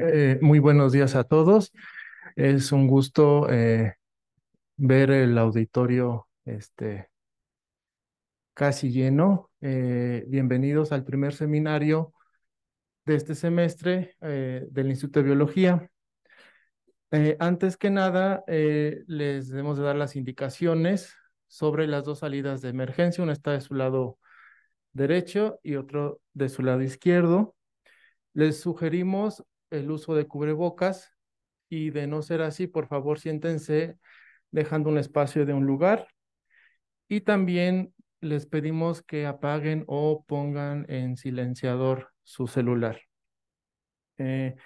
Eh, muy buenos días a todos. Es un gusto eh, ver el auditorio este, casi lleno. Eh, bienvenidos al primer seminario de este semestre eh, del Instituto de Biología. Eh, antes que nada, les debemos de dar las indicaciones sobre las dos salidas de emergencia. Una está de su lado derecho y otro de su lado izquierdo. Les sugerimos el uso de cubrebocas y de no ser así, por favor, siéntense dejando un espacio de un lugar. Y también les pedimos que apaguen o pongan en silenciador su celular. Eh,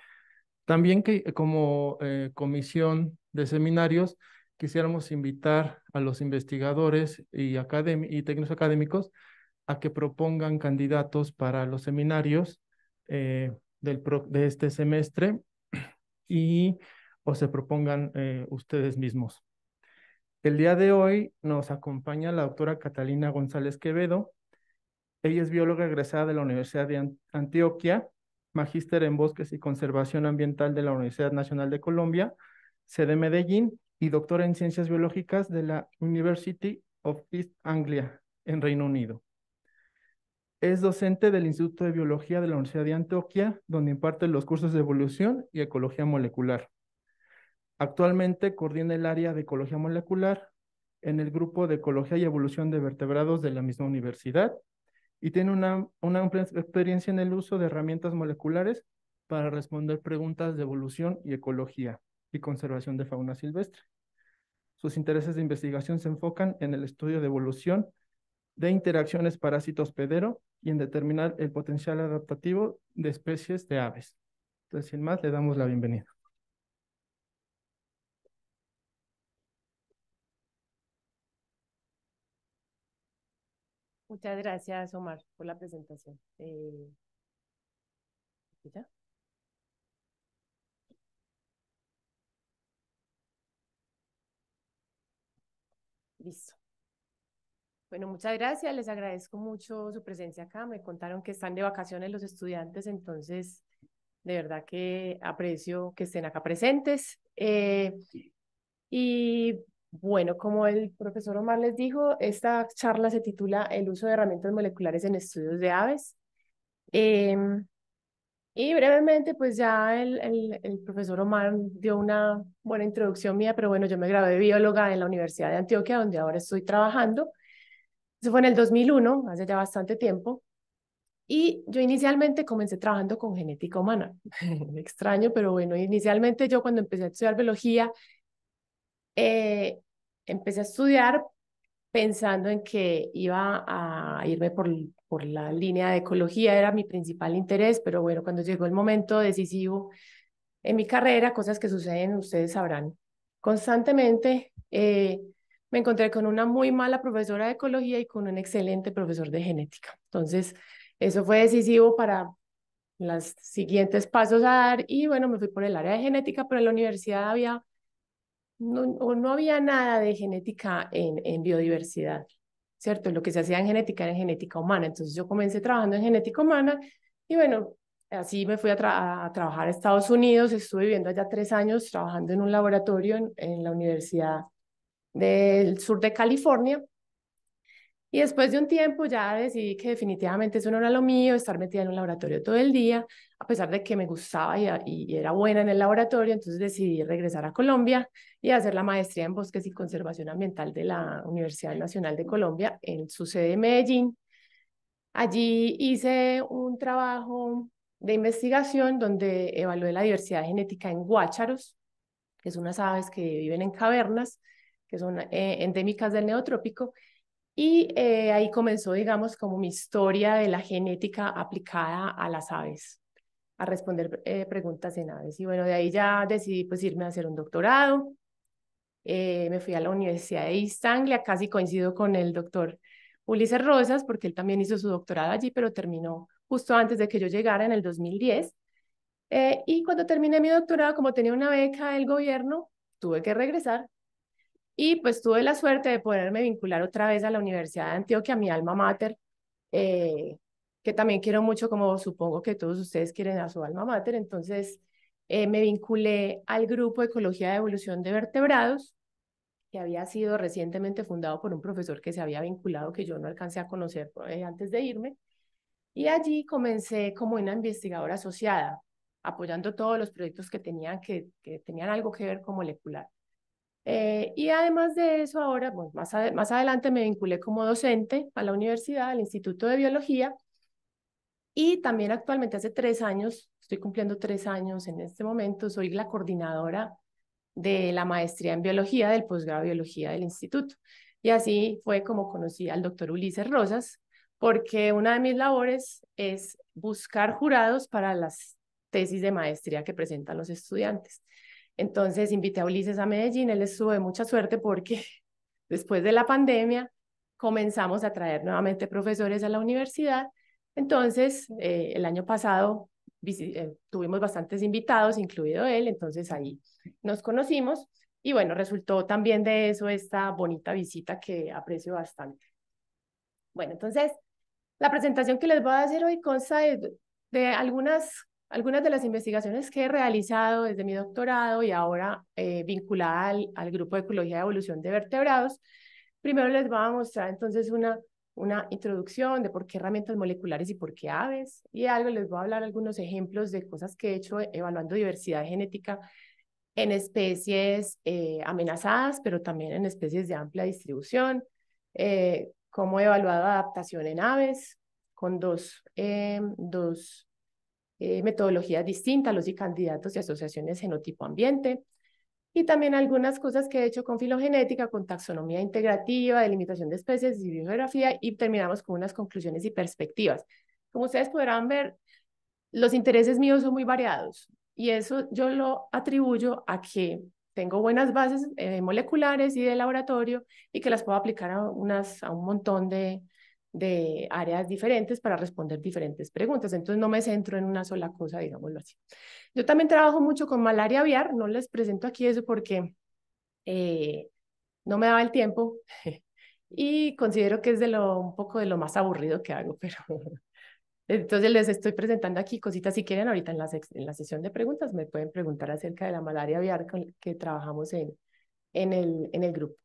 también que como eh, comisión de seminarios quisiéramos invitar a los investigadores y, y técnicos académicos a que propongan candidatos para los seminarios eh, de este semestre y o se propongan ustedes mismos. El día de hoy nos acompaña la doctora Catalina González Quevedo. Ella es bióloga egresada de la Universidad de Antioquia, magíster en bosques y conservación ambiental de la Universidad Nacional de Colombia, sede Medellín, y doctora en ciencias biológicas de la University of East Anglia, en Reino Unido. Es docente del Instituto de Biología de la Universidad de Antioquia, donde imparte los cursos de evolución y ecología molecular. Actualmente coordina el área de ecología molecular en el grupo de ecología y evolución de vertebrados de la misma universidad y tiene una, amplia experiencia en el uso de herramientas moleculares para responder preguntas de evolución y ecología y conservación de fauna silvestre. Sus intereses de investigación se enfocan en el estudio de evolución de interacciones parásito-hospedero y en determinar el potencial adaptativo de especies de aves. Entonces, sin más, le damos la bienvenida. Muchas gracias, Omar, por la presentación. Eh, Listo. Bueno, muchas gracias, les agradezco mucho su presencia acá. Me contaron que están de vacaciones los estudiantes, entonces de verdad que aprecio que estén acá presentes. Eh, y bueno, como el profesor Omar les dijo, esta charla se titula El uso de herramientas moleculares en estudios de aves. Em, y brevemente, pues ya el, profesor Omar dio una buena introducción mía, pero bueno, yo me gradué bióloga en la Universidad de Antioquia, donde ahora estoy trabajando. Eso fue en el 2001, hace ya bastante tiempo. Y yo inicialmente comencé trabajando con genética humana. Extraño, pero bueno, inicialmente yo cuando empecé a estudiar biología, eh, empecé a estudiar pensando en que iba a irme por, por la línea de ecología, era mi principal interés, pero bueno, cuando llegó el momento decisivo en mi carrera, cosas que suceden, ustedes sabrán, constantemente eh, me encontré con una muy mala profesora de ecología y con un excelente profesor de genética. Entonces, eso fue decisivo para los siguientes pasos a dar y bueno, me fui por el área de genética, pero en la universidad había no, había nada de genética en, en biodiversidad, ¿cierto? Lo que se hacía en genética era en genética humana. Entonces yo comencé trabajando en genética humana y bueno, así me fui a, trabajar a Estados Unidos, estuve viviendo allá tres años trabajando en un laboratorio en la Universidad del Sur de California y después de un tiempo ya decidí que definitivamente eso no era lo mío, estar metida en un laboratorio todo el día, a pesar de que me gustaba y, era buena en el laboratorio, entonces decidí regresar a Colombia y hacer la maestría en bosques y conservación ambiental de la Universidad Nacional de Colombia en su sede de Medellín. Allí hice un trabajo de investigación donde evalué la diversidad genética en guácharos, que son unas aves que viven en cavernas, que son eh, endémicas del neotrópico, y eh, ahí comenzó, digamos, como mi historia de la genética aplicada a las aves, a responder eh, preguntas en aves. Y bueno, de ahí ya decidí pues irme a hacer un doctorado. Eh, me fui a la Universidad de East casi coincido con el doctor Ulises Rosas, porque él también hizo su doctorado allí, pero terminó justo antes de que yo llegara en el 2010. y cuando terminé mi doctorado, como tenía una beca del gobierno, tuve que regresar y pues tuve la suerte de poderme vincular otra vez a la Universidad de Antioquia, mi alma mater, eh, que también quiero mucho, como supongo que todos ustedes quieren a su alma mater. Entonces eh, me vinculé al grupo Ecología de Evolución de Vertebrados, que había sido recientemente fundado por un profesor que se había vinculado, que yo no alcancé a conocer eh, antes de irme. Y allí comencé como una investigadora asociada, apoyando todos los proyectos que tenían, que, que tenían algo que ver con molecular. Eh, y además de eso, ahora, más, más adelante me vinculé como docente a la universidad, al Instituto de Biología, y también actualmente hace tres años, estoy cumpliendo tres años en este momento, soy la coordinadora de la maestría en biología del posgrado de biología del instituto. Y así fue como conocí al doctor Ulises Rosas, porque una de mis labores es buscar jurados para las tesis de maestría que presentan los estudiantes. Entonces invité a Ulises a Medellín, él estuvo de mucha suerte porque después de la pandemia comenzamos a traer nuevamente profesores a la universidad. Entonces, eh, el año pasado eh, tuvimos bastantes invitados, incluido él, entonces ahí nos conocimos y bueno, resultó también de eso esta bonita visita que aprecio bastante. Bueno, entonces, la presentación que les voy a hacer hoy consta de, de algunas algunas de las investigaciones que he realizado desde mi doctorado y ahora eh, vinculada al, grupo de Ecología y Evolución de Vertebrados, primero les voy a mostrar entonces una, una introducción de por qué herramientas moleculares y por qué aves, y algo les voy a hablar algunos ejemplos de cosas que he hecho evaluando diversidad genética en especies eh, amenazadas, pero también en especies de amplia distribución, eh, cómo he evaluado adaptación en aves con dos, eh, dos eh, metodología metodologías distintas, los y candidatos y asociaciones genotipo-ambiente, y también algunas cosas que he hecho con filogenética, con taxonomía integrativa, delimitación de especies y bibliografía, y terminamos con unas conclusiones y perspectivas. Como ustedes podrán ver, los intereses míos son muy variados, y eso yo lo atribuyo a que tengo buenas bases eh, moleculares y de laboratorio y que las puedo aplicar a, unas, a un montón de, de áreas diferentes para responder diferentes preguntas. Entonces no me centro en una sola cosa, digámoslo así. Yo también trabajo mucho con malaria aviar, no les presento aquí eso porque eh, no me daba el tiempo y considero que es de lo, un poco de lo más aburrido que hago, pero entonces les estoy presentando aquí cositas. Si quieren, ahorita en la, en la sesión de preguntas me pueden preguntar acerca de la malaria aviar que trabajamos en, en, el, en el grupo.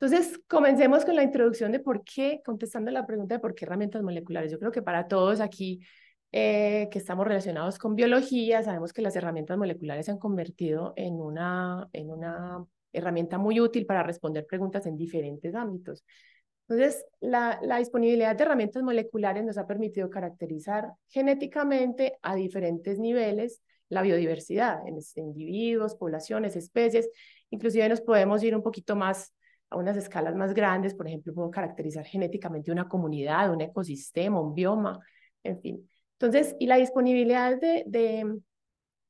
Entonces, comencemos con la introducción de por qué, contestando la pregunta de por qué herramientas moleculares. Yo creo que para todos aquí eh, que estamos relacionados con biología, sabemos que las herramientas moleculares se han convertido en una, en una herramienta muy útil para responder preguntas en diferentes ámbitos. Entonces, la, la, disponibilidad de herramientas moleculares nos ha permitido caracterizar genéticamente a diferentes niveles la biodiversidad en individuos, poblaciones, especies. Inclusive nos podemos ir un poquito más a unas escalas más grandes, por ejemplo, puedo caracterizar genéticamente una comunidad, un ecosistema, un bioma, en fin. Entonces, y la disponibilidad de,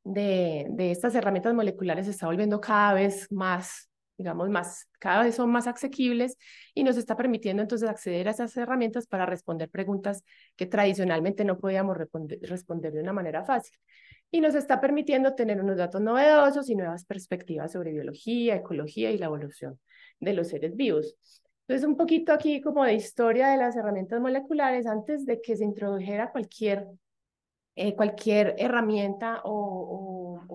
de, de, estas herramientas moleculares se está volviendo cada vez más, digamos, más, cada vez son más asequibles y nos está permitiendo entonces acceder a esas herramientas para responder preguntas que tradicionalmente no podíamos responder de una manera fácil. Y nos está permitiendo tener unos datos novedosos y nuevas perspectivas sobre biología, ecología y la evolución de los seres vivos. Entonces, un poquito aquí como de historia de las herramientas moleculares, antes de que se introdujera cualquier, eh, cualquier herramienta o,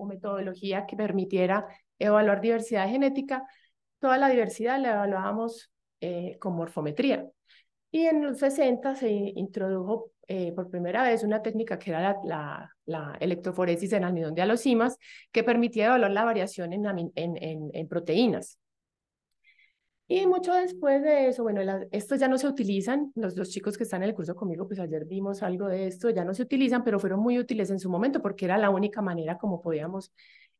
metodología que permitiera evaluar diversidad genética, toda la diversidad la evaluábamos eh, con morfometría. Y en los 60 se introdujo eh, por primera vez una técnica que era la, la, electroforesis en almidón de alocimas que permitía evaluar la variación en proteínas. Y mucho después de eso, bueno, estos ya no se utilizan, los dos chicos que están en el curso conmigo, pues ayer vimos algo de esto, ya no se utilizan, pero fueron muy útiles en su momento porque era la única manera como podíamos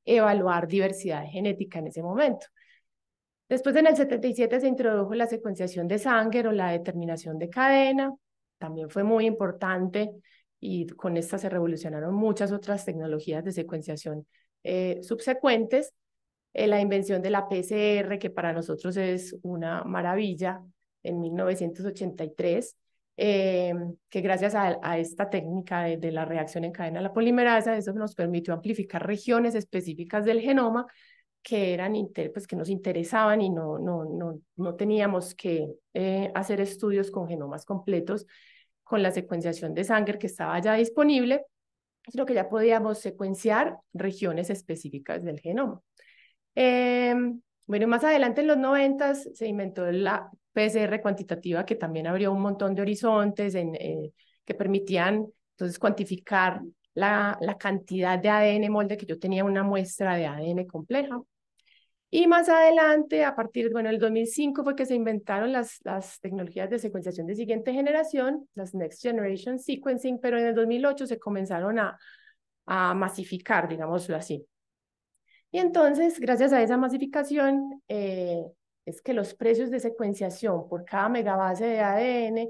evaluar diversidad genética en ese momento. Después en el 77 se introdujo la secuenciación de sangre o la determinación de cadena, también fue muy importante y con esta se revolucionaron muchas otras tecnologías de secuenciación eh, subsecuentes eh, la invención de la PCR, que para nosotros es una maravilla, en 1983, eh, que gracias a, esta técnica de, la reacción en cadena a la polimerasa, eso nos permitió amplificar regiones específicas del genoma que, eran pues, que nos interesaban y no, no, no, no teníamos que eh, hacer estudios con genomas completos con la secuenciación de sangre que estaba ya disponible, sino que ya podíamos secuenciar regiones específicas del genoma. Em, bueno, más adelante en los 90 se inventó la PCR cuantitativa que también abrió un montón de horizontes en, eh, que permitían entonces cuantificar la, la, cantidad de ADN molde que yo tenía una muestra de ADN compleja. Y más adelante, a partir, bueno, el 2005 fue que se inventaron las, las tecnologías de secuenciación de siguiente generación, las Next Generation Sequencing, pero en el 2008 se comenzaron a, a masificar, digámoslo así. Y entonces, gracias a esa masificación, eh, es que los precios de secuenciación por cada megabase de ADN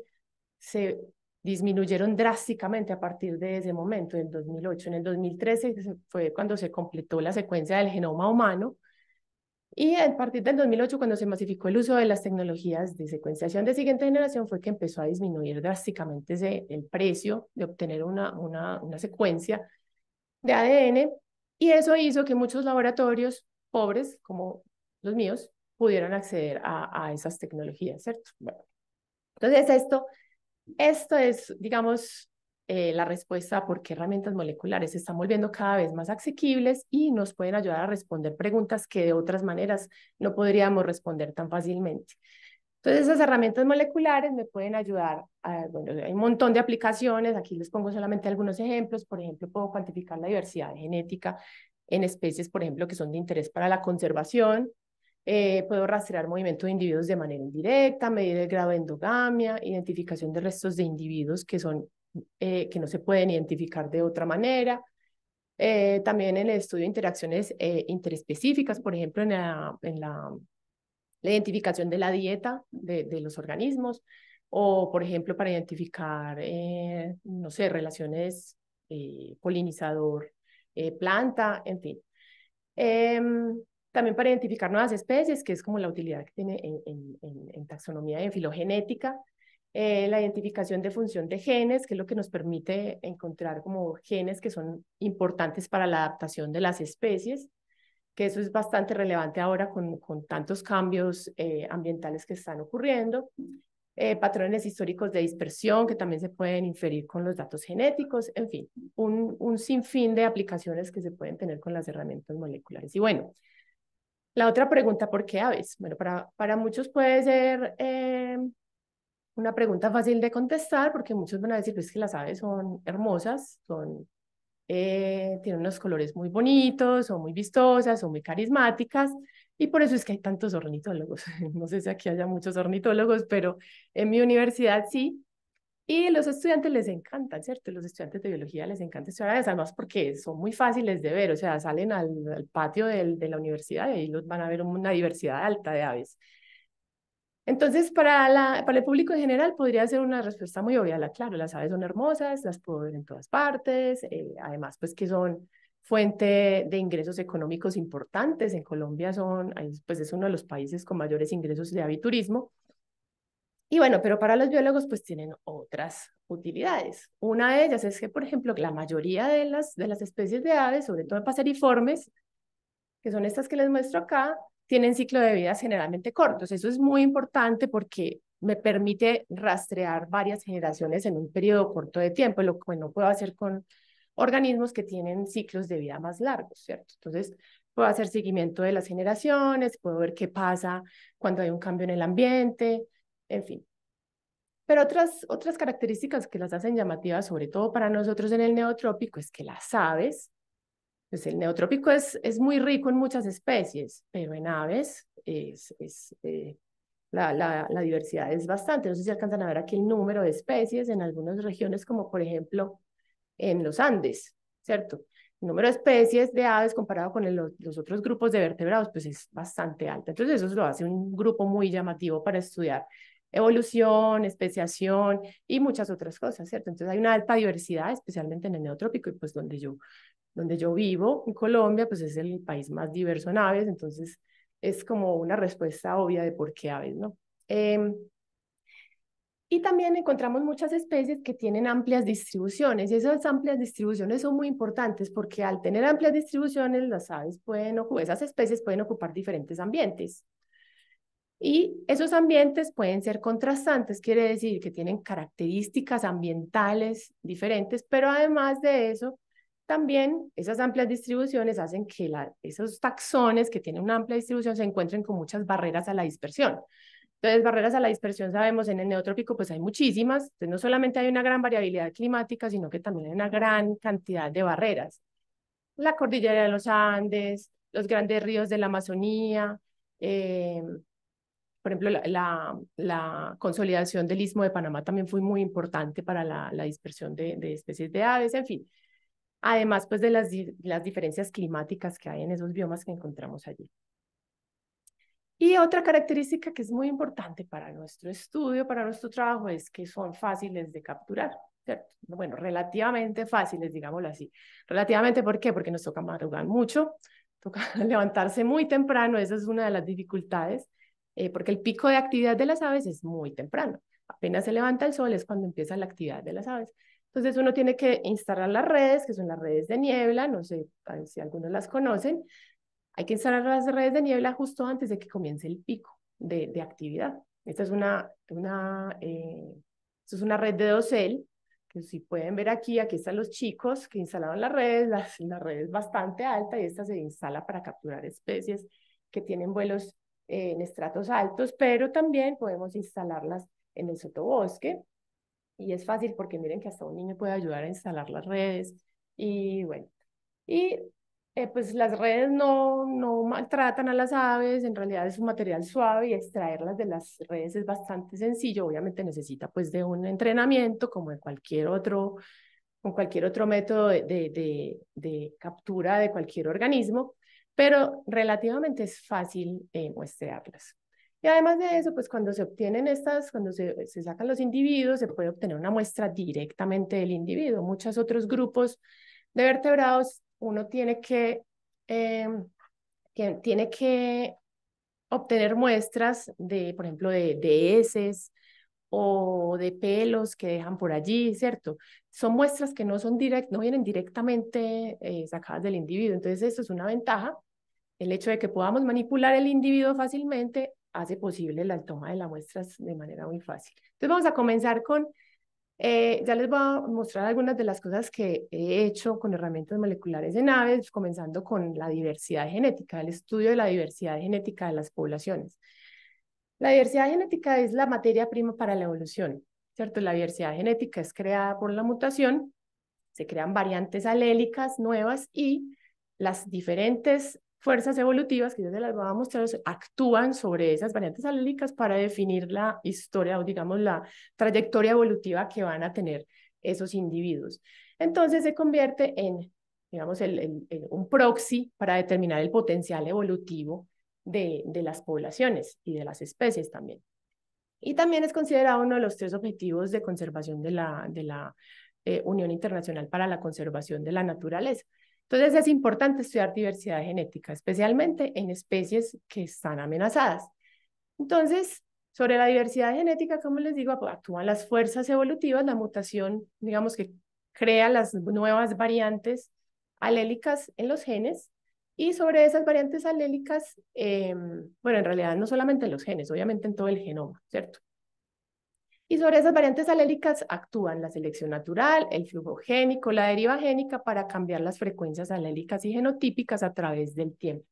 se disminuyeron drásticamente a partir de ese momento, del 2008. En el 2013 fue cuando se completó la secuencia del genoma humano y a partir del 2008, cuando se masificó el uso de las tecnologías de secuenciación de siguiente generación, fue que empezó a disminuir drásticamente el precio de obtener una, una, una secuencia de ADN y eso hizo que muchos laboratorios pobres, como los míos, pudieran acceder a, esas tecnologías, ¿cierto? Bueno, entonces esto, esto es, digamos, eh, la respuesta a por qué herramientas moleculares se están volviendo cada vez más asequibles y nos pueden ayudar a responder preguntas que de otras maneras no podríamos responder tan fácilmente. Entonces, esas herramientas moleculares me pueden ayudar. A, bueno, hay un montón de aplicaciones, aquí les pongo solamente algunos ejemplos. Por ejemplo, puedo cuantificar la diversidad genética en especies, por ejemplo, que son de interés para la conservación. Eh, puedo rastrear movimiento de individuos de manera indirecta, medir el grado de endogamia, identificación de restos de individuos que, son, eh, que no se pueden identificar de otra manera. Eh, también en el estudio de interacciones interespecíficas, por ejemplo, en la, en la la identificación de la dieta de, de los organismos, o por ejemplo para identificar, eh, no sé, relaciones eh, polinizador-planta, eh, en fin. Em, también para identificar nuevas especies, que es como la utilidad que tiene en, en, en, taxonomía y en filogenética, la identificación de función de genes, que es lo que nos permite encontrar como genes que son importantes para la adaptación de las especies, que eso es bastante relevante ahora con, con tantos cambios eh, ambientales que están ocurriendo. Eh, patrones históricos de dispersión que también se pueden inferir con los datos genéticos, en fin, un, un sinfín de aplicaciones que se pueden tener con las herramientas moleculares. Y bueno, la otra pregunta, ¿por qué aves? Bueno, para, para muchos puede ser eh, una pregunta fácil de contestar porque muchos van a decir, pues que las aves son hermosas, son eh, tienen unos colores muy bonitos, son muy vistosas, son muy carismáticas. Y por eso es que hay tantos ornitólogos. No sé si aquí haya muchos ornitólogos, pero en mi universidad sí. Y los estudiantes les encantan, ¿cierto? Los estudiantes de biología les encanta estudiar aves, además porque son muy fáciles de ver, o sea, salen al, patio de la universidad y ahí los van a ver una diversidad alta de aves. Entonces, para, el público en general podría ser una respuesta muy obvia, la, claro, las aves son hermosas, las puedo ver en todas partes, eh, además pues que son fuente de ingresos económicos importantes, en Colombia son, pues es uno de los países con mayores ingresos de aviturismo, y bueno, pero para los biólogos pues tienen otras utilidades. Una de ellas es que, por ejemplo, la mayoría de las, de las especies de aves, sobre todo paseriformes, que son estas que les muestro acá, tienen ciclo de vida generalmente cortos. Eso es muy importante porque me permite rastrear varias generaciones en un periodo corto de tiempo, lo que no puedo hacer con organismos que tienen ciclos de vida más largos, ¿cierto? Entonces, puedo hacer seguimiento de las generaciones, puedo ver qué pasa cuando hay un cambio en el ambiente, en fin. Pero otras, otras características que las hacen llamativas, sobre todo para nosotros en el neotrópico, es que las aves pues el neotrópico es, es muy rico en muchas especies, pero en aves es, eh, la, diversidad es bastante. No sé si alcanzan a ver aquí el número de especies en algunas regiones, como por ejemplo en los Andes, ¿cierto? El número de especies de aves comparado con los otros grupos de vertebrados, pues es bastante alto. Entonces eso lo hace un grupo muy llamativo para estudiar evolución, especiación y muchas otras cosas, ¿cierto? Entonces hay una alta diversidad, especialmente en el neotrópico, y pues donde yo donde yo vivo, en Colombia, pues es el país más diverso en aves, entonces es como una respuesta obvia de por qué aves, ¿no? Em, y también encontramos muchas especies que tienen amplias distribuciones y esas amplias distribuciones son muy importantes porque al tener amplias distribuciones las aves pueden esas especies pueden ocupar diferentes ambientes. Y esos ambientes pueden ser contrastantes, quiere decir que tienen características ambientales diferentes, pero además de eso también esas amplias distribuciones hacen que la, esos taxones que tienen una amplia distribución se encuentren con muchas barreras a la dispersión. Entonces, barreras a la dispersión, sabemos, en el neotrópico pues hay muchísimas, entonces no solamente hay una gran variabilidad climática, sino que también hay una gran cantidad de barreras. La cordillera de los Andes, los grandes ríos de la Amazonía, eh, por ejemplo, la, consolidación del istmo de Panamá también fue muy importante para la, dispersión de, de, especies de aves, en fin además pues de las, las diferencias climáticas que hay en esos biomas que encontramos allí. Y otra característica que es muy importante para nuestro estudio, para nuestro trabajo, es que son fáciles de capturar, ¿cierto? Bueno, relativamente fáciles, digámoslo así. Relativamente, ¿por qué? Porque nos toca madrugar mucho, toca levantarse muy temprano, esa es una de las dificultades, eh, porque el pico de actividad de las aves es muy temprano. Apenas se levanta el sol es cuando empieza la actividad de las aves. Entonces uno tiene que instalar las redes, que son las redes de niebla, no sé si algunos las conocen, hay que instalar las redes de niebla justo antes de que comience el pico de, actividad. Esta es una, una, eh, es una red de dosel, que si pueden ver aquí, aquí están los chicos que instalaron las redes, la red es bastante alta y esta se instala para capturar especies que tienen vuelos eh, en estratos altos, pero también podemos instalarlas en el sotobosque y es fácil porque miren que hasta un niño puede ayudar a instalar las redes y bueno. Y eh, pues las redes no, no maltratan a las aves, en realidad es un material suave y extraerlas de las redes es bastante sencillo, obviamente necesita pues de un entrenamiento como en cualquier otro, con cualquier otro método de, captura de cualquier organismo, pero relativamente es fácil eh, muestrearlas. Y además de eso, pues cuando se obtienen estas, cuando se, se sacan los individuos, se puede obtener una muestra directamente del individuo. Muchos otros grupos de vertebrados, uno tiene que, eh, tiene, que obtener muestras de, por ejemplo, de, heces o de pelos que dejan por allí, ¿cierto? Son muestras que no, son direct, no vienen directamente eh, sacadas del individuo. Entonces, eso es una ventaja, el hecho de que podamos manipular el individuo fácilmente hace posible la toma de las muestras de manera muy fácil. Entonces vamos a comenzar con, eh, ya les voy a mostrar algunas de las cosas que he hecho con herramientas moleculares en aves, comenzando con la diversidad genética, el estudio de la diversidad genética de las poblaciones. La diversidad genética es la materia prima para la evolución, ¿cierto? La diversidad genética es creada por la mutación, se crean variantes alélicas nuevas y las diferentes fuerzas evolutivas, que yo se las voy a mostrar, actúan sobre esas variantes alélicas para definir la historia o digamos la trayectoria evolutiva que van a tener esos individuos. Entonces se convierte en, digamos, un proxy para determinar el potencial evolutivo de, las poblaciones y de las especies también. Y también es considerado uno de los tres objetivos de conservación de la, de la eh, Unión Internacional para la Conservación de la Naturaleza. Entonces es importante estudiar diversidad genética, especialmente en especies que están amenazadas. Entonces, sobre la diversidad genética, como les digo, actúan las fuerzas evolutivas, la mutación, digamos que crea las nuevas variantes alélicas en los genes y sobre esas variantes alélicas, em, bueno, en realidad no solamente en los genes, obviamente en todo el genoma, ¿cierto? Y sobre esas variantes alélicas actúan la selección natural, el flujo génico, la deriva génica para cambiar las frecuencias alélicas y genotípicas a través del tiempo.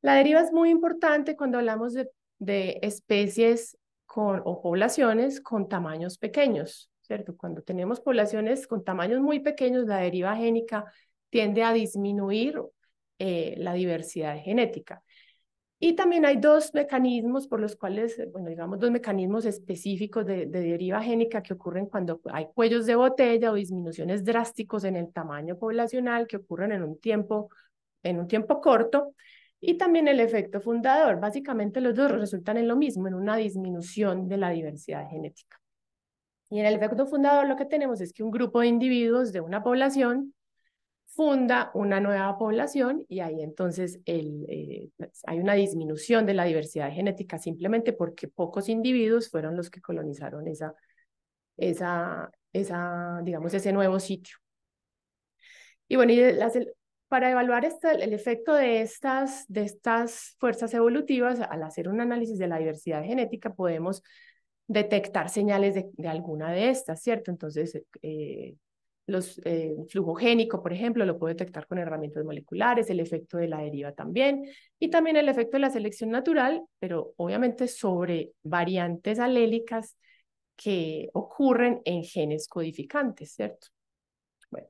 La deriva es muy importante cuando hablamos de, especies o poblaciones con tamaños pequeños, ¿cierto? Cuando tenemos poblaciones con tamaños muy pequeños, la deriva génica tiende a disminuir eh, la diversidad genética. Y también hay dos mecanismos por los cuales, eh, bueno, digamos, dos mecanismos específicos de, deriva génica que ocurren cuando hay cuellos de botella o disminuciones drásticos en el tamaño poblacional que ocurren en un tiempo, en un tiempo corto. Y también el efecto fundador. Básicamente los dos resultan en lo mismo, en una disminución de la diversidad genética. Y en el efecto fundador lo que tenemos es que un grupo de individuos de una población funda una nueva población y ahí entonces el, eh, pues, hay una disminución de la diversidad genética simplemente porque pocos individuos fueron los que colonizaron esa, esa, esa digamos, ese nuevo sitio. Y bueno, para evaluar el efecto de estas, de estas fuerzas evolutivas, al hacer un análisis de la diversidad genética podemos detectar señales de, alguna de estas, ¿cierto? Entonces, eh, los, eh, flujo génico, por ejemplo, lo puedo detectar con herramientas moleculares, el efecto de la deriva también, y también el efecto de la selección natural, pero obviamente sobre variantes alélicas que ocurren en genes codificantes, ¿cierto? Bueno.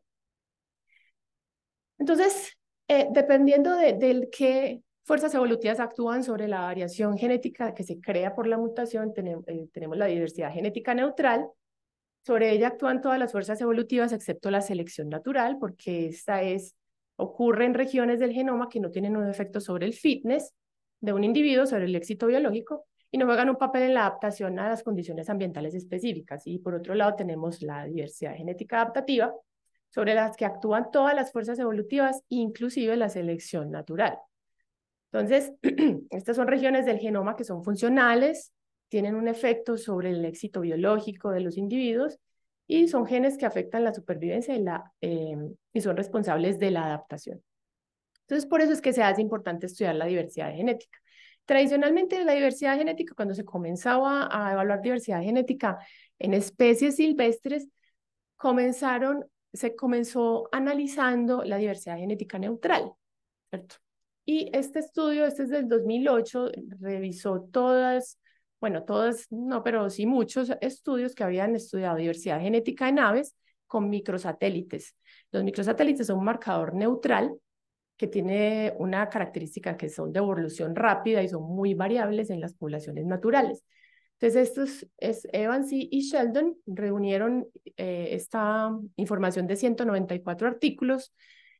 Entonces, eh, dependiendo de, qué fuerzas evolutivas actúan sobre la variación genética que se crea por la mutación, eh, tenemos la diversidad genética neutral, sobre ella actúan todas las fuerzas evolutivas excepto la selección natural, porque esta es, ocurre en regiones del genoma que no tienen un efecto sobre el fitness de un individuo, sobre el éxito biológico, y no juegan un papel en la adaptación a las condiciones ambientales específicas. Y por otro lado tenemos la diversidad genética adaptativa, sobre las que actúan todas las fuerzas evolutivas, inclusive la selección natural. Entonces, estas son regiones del genoma que son funcionales, tienen un efecto sobre el éxito biológico de los individuos y son genes que afectan la supervivencia y, la, eh, y son responsables de la adaptación. Entonces, por eso es que se hace importante estudiar la diversidad genética. Tradicionalmente, la diversidad genética, cuando se comenzaba a evaluar diversidad genética en especies silvestres, comenzaron, se comenzó analizando la diversidad genética neutral, ¿cierto? Y este estudio, este es del 2008, revisó todas bueno, todos, no, pero sí muchos estudios que habían estudiado diversidad genética en aves con microsatélites. Los microsatélites son un marcador neutral que tiene una característica que son de evolución rápida y son muy variables en las poblaciones naturales. Entonces, estos es Evans y Sheldon reunieron eh, esta información de 194 artículos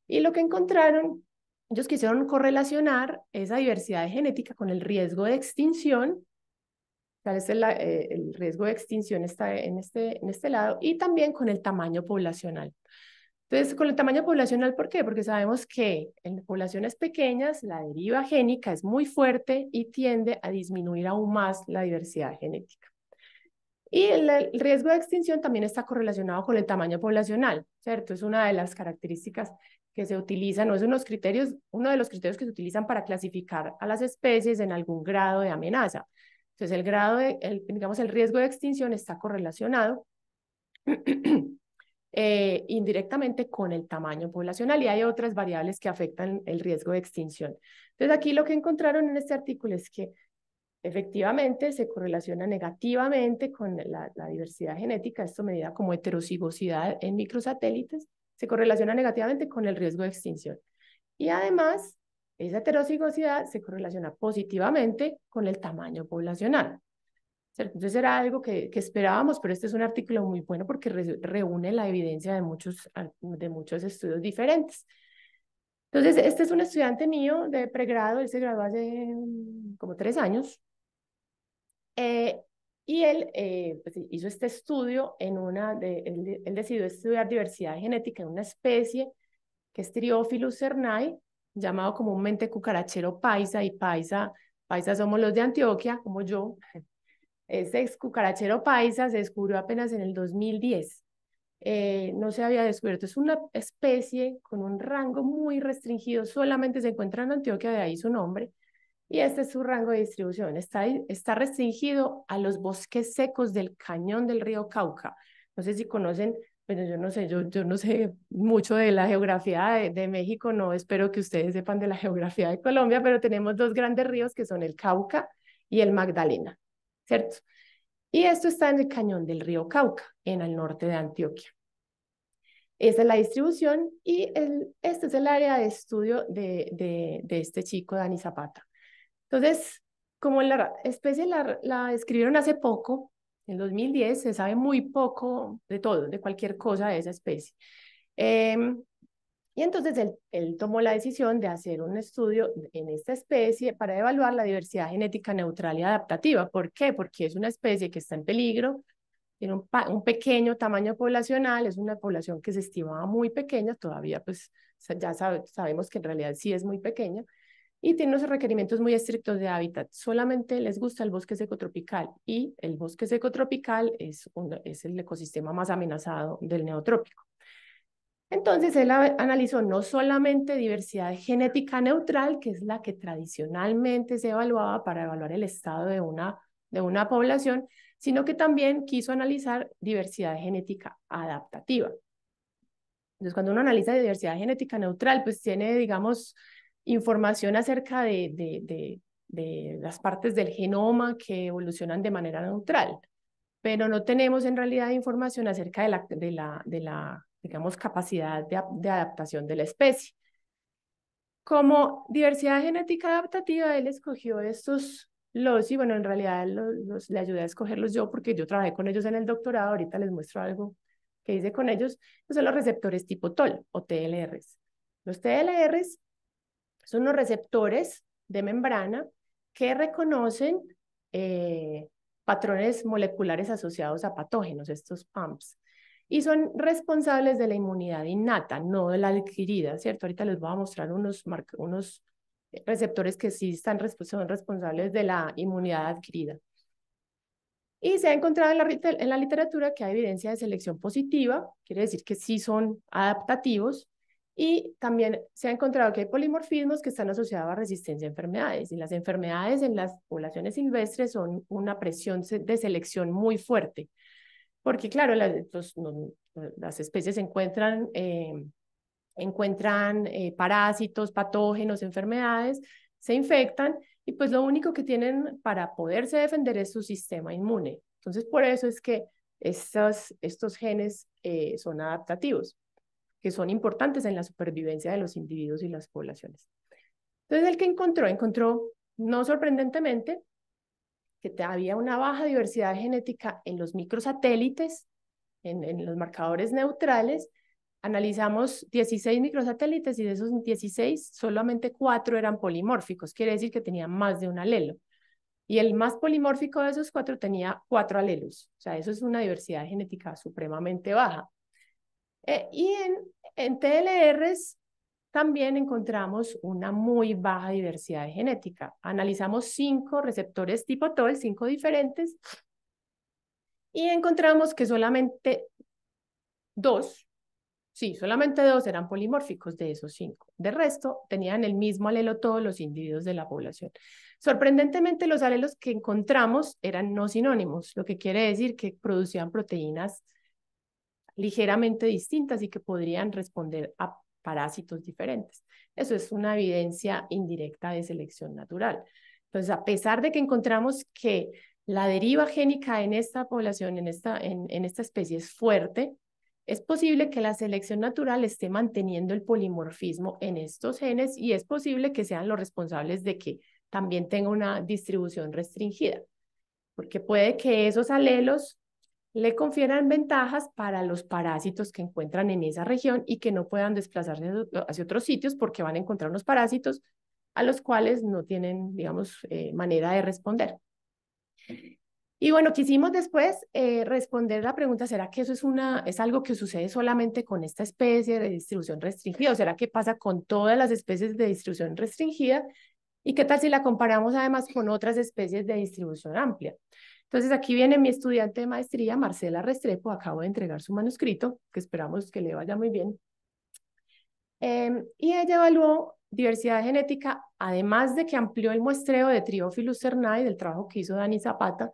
y lo que encontraron, ellos quisieron correlacionar esa diversidad genética con el riesgo de extinción tal es el, eh, el, riesgo de extinción está en este, en este lado, y también con el tamaño poblacional. Entonces, con el tamaño poblacional, ¿por qué? Porque sabemos que en poblaciones pequeñas la deriva génica es muy fuerte y tiende a disminuir aún más la diversidad genética. Y el, riesgo de extinción también está correlacionado con el tamaño poblacional, ¿cierto? Es una de las características que se utilizan, o es unos criterios, uno de los criterios que se utilizan para clasificar a las especies en algún grado de amenaza. Entonces, el grado, de, digamos, el riesgo de extinción está correlacionado eh, indirectamente con el tamaño poblacional y hay otras variables que afectan el riesgo de extinción. Entonces, aquí lo que encontraron en este artículo es que efectivamente se correlaciona negativamente con la, la diversidad genética, esto medida como heterocigosidad en microsatélites, se correlaciona negativamente con el riesgo de extinción. Y además, esa heterocigosidad se correlaciona positivamente con el tamaño poblacional. Entonces era algo que, esperábamos, pero este es un artículo muy bueno porque reúne la evidencia de muchos, ah, de muchos estudios diferentes. Entonces, este es un estudiante mío de pregrado, él se graduó hace mm, como tres años. Eh, y él eh, pues, hizo este estudio en una, de, él, decidió estudiar diversidad genética en una especie que es Triophilus cernai, llamado comúnmente cucarachero paisa y paisa, paisa somos los de Antioquia, como yo. Este ex cucarachero paisa se descubrió apenas en el 2010. Eh, no se había descubierto. Es una especie con un rango muy restringido, solamente se encuentra en Antioquia, de ahí su nombre. Y este es su rango de distribución. Está, está restringido a los bosques secos del cañón del río Cauca. No sé si conocen bueno, yo no sé, yo, no sé mucho de la geografía de, México, no espero que ustedes sepan de la geografía de Colombia, pero tenemos dos grandes ríos que son el Cauca y el Magdalena, ¿cierto? Y esto está en el cañón del río Cauca, en el norte de Antioquia. Esa es la distribución y el, este es el área de estudio de, de, de este chico, Dani Zapata. Entonces, como la especie la, la describieron hace poco, en 2010 se sabe muy poco de todo, de cualquier cosa de esa especie. Em, y entonces él, tomó la decisión de hacer un estudio en esta especie para evaluar la diversidad genética neutral y adaptativa. ¿Por qué? Porque es una especie que está en peligro, tiene un, pequeño tamaño poblacional, es una población que se estimaba muy pequeña, todavía pues ya sabemos que en realidad sí es muy pequeña, y tiene unos requerimientos muy estrictos de hábitat. Solamente les gusta el bosque seco tropical y el bosque seco tropical es, es el ecosistema más amenazado del neotrópico. Entonces, él analizó no solamente diversidad genética neutral, que es la que tradicionalmente se evaluaba para evaluar el estado de una, de una población, sino que también quiso analizar diversidad genética adaptativa. Entonces, cuando uno analiza diversidad genética neutral, pues tiene, digamos, información acerca de, de, de, las partes del genoma que evolucionan de manera neutral, pero no tenemos en realidad información acerca de la, de la, de la digamos, capacidad de, adaptación de la especie. Como diversidad genética adaptativa, él escogió estos los, y bueno, en realidad le ayudé a escogerlos yo porque yo trabajé con ellos en el doctorado, ahorita les muestro algo que hice con ellos, son los receptores tipo TOL o TLRs. Los TLRs son los receptores de membrana que reconocen eh, patrones moleculares asociados a patógenos, estos PAMPs, y son responsables de la inmunidad innata, no de la adquirida, ¿cierto? Ahorita les voy a mostrar unos, unos receptores que sí están, son responsables de la inmunidad adquirida. Y se ha encontrado en la, en la literatura que hay evidencia de selección positiva, quiere decir que sí son adaptativos, y también se ha encontrado que hay polimorfismos que están asociados a resistencia a enfermedades. Y las enfermedades en las poblaciones silvestres son una presión de selección muy fuerte. Porque, claro, pues, las, especies encuentran, eh, encuentran eh, parásitos, patógenos, enfermedades, se infectan y pues lo único que tienen para poderse defender es su sistema inmune. Entonces, por eso es que estos, estos genes eh, son adaptativos que son importantes en la supervivencia de los individuos y las poblaciones. Entonces, el que encontró, encontró, no sorprendentemente, que había una baja diversidad genética en los microsatélites, en, los marcadores neutrales. Analizamos 16 microsatélites y de esos 16, solamente 4 eran polimórficos, quiere decir que tenían más de un alelo. Y el más polimórfico de esos 4 tenía 4 alelos. O sea, eso es una diversidad genética supremamente baja. Eh, y en, TLRs también encontramos una muy baja diversidad genética. Analizamos cinco receptores tipo TOL, cinco diferentes, y encontramos que solamente dos, sí, solamente dos eran polimórficos de esos cinco. De resto, tenían el mismo alelo todos los individuos de la población. Sorprendentemente, los alelos que encontramos eran no sinónimos, lo que quiere decir que producían proteínas ligeramente distintas y que podrían responder a parásitos diferentes. Eso es una evidencia indirecta de selección natural. Entonces, a pesar de que encontramos que la deriva génica en esta población, en esta, en esta especie es fuerte, es posible que la selección natural esté manteniendo el polimorfismo en estos genes y es posible que sean los responsables de que también tenga una distribución restringida, porque puede que esos alelos le confieran ventajas para los parásitos que encuentran en esa región y que no puedan desplazarse hacia otros sitios porque van a encontrar unos parásitos a los cuales no tienen, digamos, eh, manera de responder. Y bueno, quisimos después eh, responder la pregunta, ¿será que eso es, una, es algo que sucede solamente con esta especie de distribución restringida? ¿O será que pasa con todas las especies de distribución restringida? ¿Y qué tal si la comparamos además con otras especies de distribución amplia? Entonces aquí viene mi estudiante de maestría, Marcela Restrepo, acabo de entregar su manuscrito, que esperamos que le vaya muy bien. Em, y ella evaluó diversidad genética, además de que amplió el muestreo de triófilus del trabajo que hizo Dani Zapata,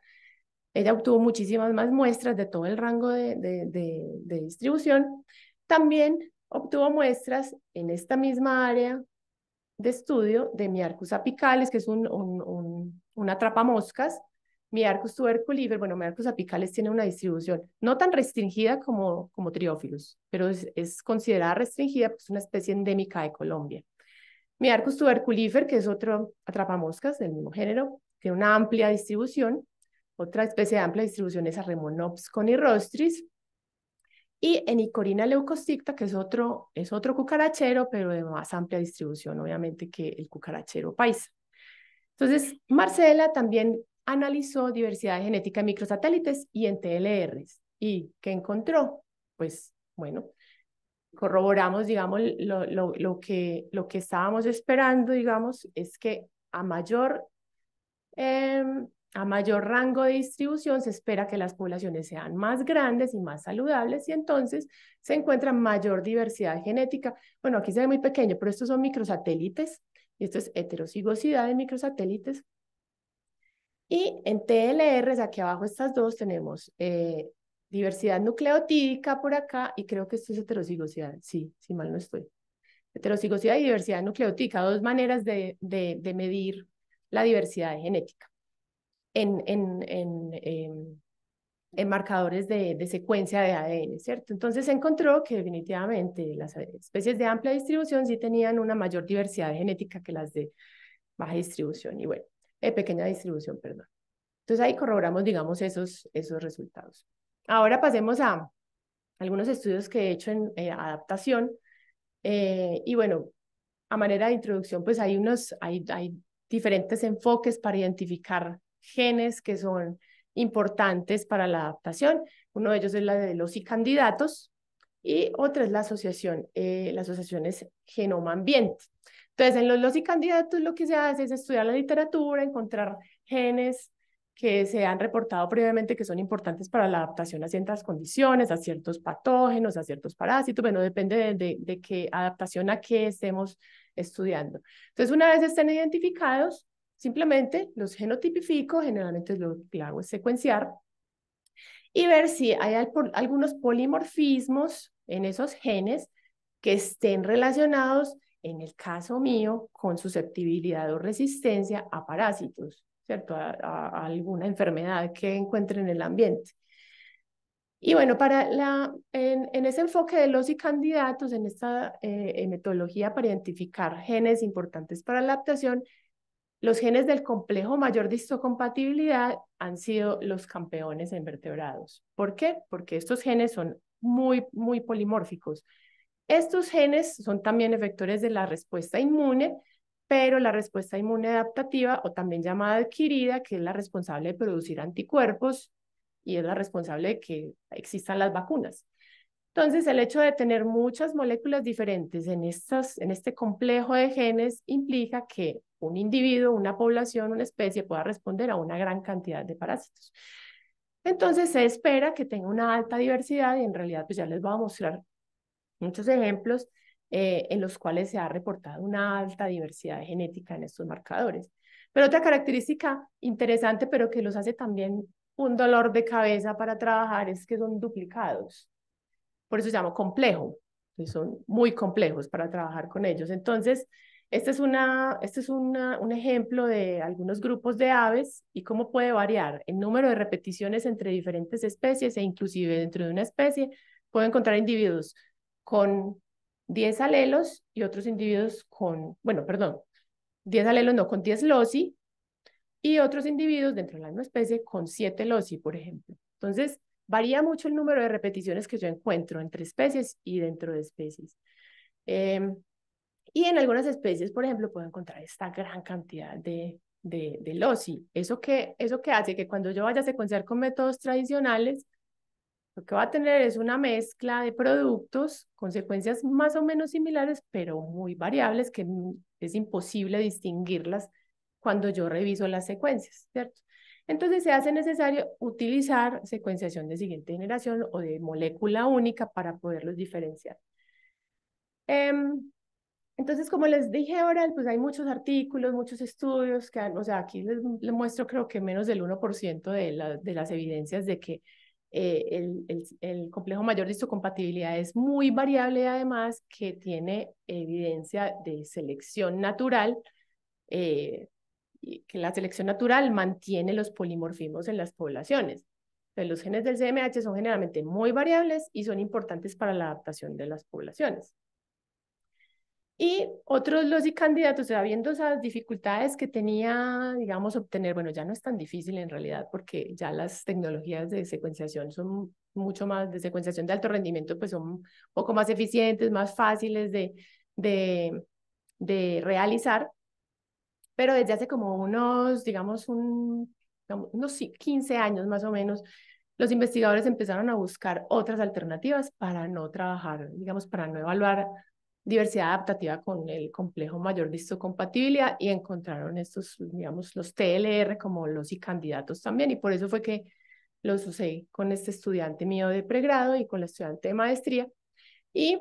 ella obtuvo muchísimas más muestras de todo el rango de, distribución. También obtuvo muestras en esta misma área de estudio de Miarcus apicales, que es un, un, un, una moscas mi tuberculifer, bueno, mi apicales tiene una distribución no tan restringida como, como Triófilos, pero es, considerada restringida porque es una especie endémica de Colombia. Mi Arcus tuberculifer, que es otro atrapamoscas del mismo género, tiene una amplia distribución. Otra especie de amplia distribución es Arremonops conirostris Y Enicorina leucosticta, que es otro, es otro cucarachero, pero de más amplia distribución, obviamente, que el cucarachero paisa. Entonces, Marcela también analizó diversidad genética en microsatélites y en TLRs. ¿Y qué encontró? Pues bueno, corroboramos, digamos, lo, que, lo que estábamos esperando, digamos, es que a mayor, em, a mayor rango de distribución se espera que las poblaciones sean más grandes y más saludables y entonces se encuentra mayor diversidad genética. Bueno, aquí se ve muy pequeño, pero estos son microsatélites y esto es heterocigosidad de microsatélites y en TLRs, aquí abajo estas dos, tenemos eh, diversidad nucleotídica por acá, y creo que esto es heterocigosidad, sí, si mal no estoy. Heterocigosidad y diversidad nucleotídica, dos maneras de, de, medir la diversidad genética en, en, en, em, en, marcadores de, de, secuencia de ADN, ¿cierto? Entonces se encontró que definitivamente las especies de amplia distribución sí tenían una mayor diversidad genética que las de baja distribución. Y bueno, eh, pequeña distribución, perdón. Entonces ahí corroboramos, digamos, esos, esos resultados. Ahora pasemos a algunos estudios que he hecho en eh, adaptación. Eh, y bueno, a manera de introducción, pues hay unos, hay, hay diferentes enfoques para identificar genes que son importantes para la adaptación. Uno de ellos es la de los y candidatos y otra es la asociación, eh, la asociación es genoma-ambiente. Entonces, en los los y candidatos lo que se hace es estudiar la literatura, encontrar genes que se han reportado previamente que son importantes para la adaptación a ciertas condiciones, a ciertos patógenos, a ciertos parásitos, bueno, depende de, de, qué adaptación a qué estemos estudiando. Entonces, una vez estén identificados, simplemente los genotipifico, generalmente lo que hago es secuenciar, y ver si hay algunos polimorfismos en esos genes que estén relacionados en el caso mío, con susceptibilidad o resistencia a parásitos, ¿cierto? A, alguna enfermedad que encuentre en el ambiente. Y bueno, para la, en, ese enfoque de los y candidatos, en esta eh, metodología para identificar genes importantes para la adaptación, los genes del complejo mayor de histocompatibilidad han sido los campeones en vertebrados. ¿Por qué? Porque estos genes son muy, muy polimórficos. Estos genes son también efectores de la respuesta inmune, pero la respuesta inmune adaptativa o también llamada adquirida, que es la responsable de producir anticuerpos y es la responsable de que existan las vacunas. Entonces, el hecho de tener muchas moléculas diferentes en, estas, en este complejo de genes implica que un individuo, una población, una especie pueda responder a una gran cantidad de parásitos. Entonces, se espera que tenga una alta diversidad y en realidad pues ya les voy a mostrar muchos ejemplos eh, en los cuales se ha reportado una alta diversidad genética en estos marcadores. Pero otra característica interesante, pero que los hace también un dolor de cabeza para trabajar, es que son duplicados. Por eso se llama complejo. son muy complejos para trabajar con ellos. Entonces, este es, una, este es una, un ejemplo de algunos grupos de aves y cómo puede variar el número de repeticiones entre diferentes especies e inclusive dentro de una especie puede encontrar individuos con 10 alelos y otros individuos con, bueno, perdón, 10 alelos no, con 10 loci y otros individuos dentro de la misma especie con 7 loci, por ejemplo. Entonces, varía mucho el número de repeticiones que yo encuentro entre especies y dentro de especies. Em, y en algunas especies, por ejemplo, puedo encontrar esta gran cantidad de, de, de loci. Eso que, eso que hace que cuando yo vaya a secuenciar con métodos tradicionales, lo que va a tener es una mezcla de productos, consecuencias más o menos similares, pero muy variables que es imposible distinguirlas cuando yo reviso las secuencias, ¿cierto? Entonces se hace necesario utilizar secuenciación de siguiente generación o de molécula única para poderlos diferenciar. Em, entonces, como les dije ahora, pues hay muchos artículos, muchos estudios que o sea, aquí les, muestro creo que menos del 1% de, la, de las evidencias de que eh, el, el, complejo mayor de histocompatibilidad es muy variable además que tiene evidencia de selección natural, eh, que la selección natural mantiene los polimorfismos en las poblaciones. los genes del CMH son generalmente muy variables y son importantes para la adaptación de las poblaciones. Y otros los y candidatos, o sea, viendo esas dificultades que tenía, digamos, obtener, bueno, ya no es tan difícil en realidad porque ya las tecnologías de secuenciación son mucho más, de secuenciación de alto rendimiento, pues son un poco más eficientes, más fáciles de, de, de realizar. Pero desde hace como unos, digamos, un, digamos, unos 15 años más o menos, los investigadores empezaron a buscar otras alternativas para no trabajar, digamos, para no evaluar diversidad adaptativa con el complejo mayor de histocompatibilidad y encontraron estos, digamos, los TLR como los y candidatos también. Y por eso fue que los usé con este estudiante mío de pregrado y con la estudiante de maestría. Y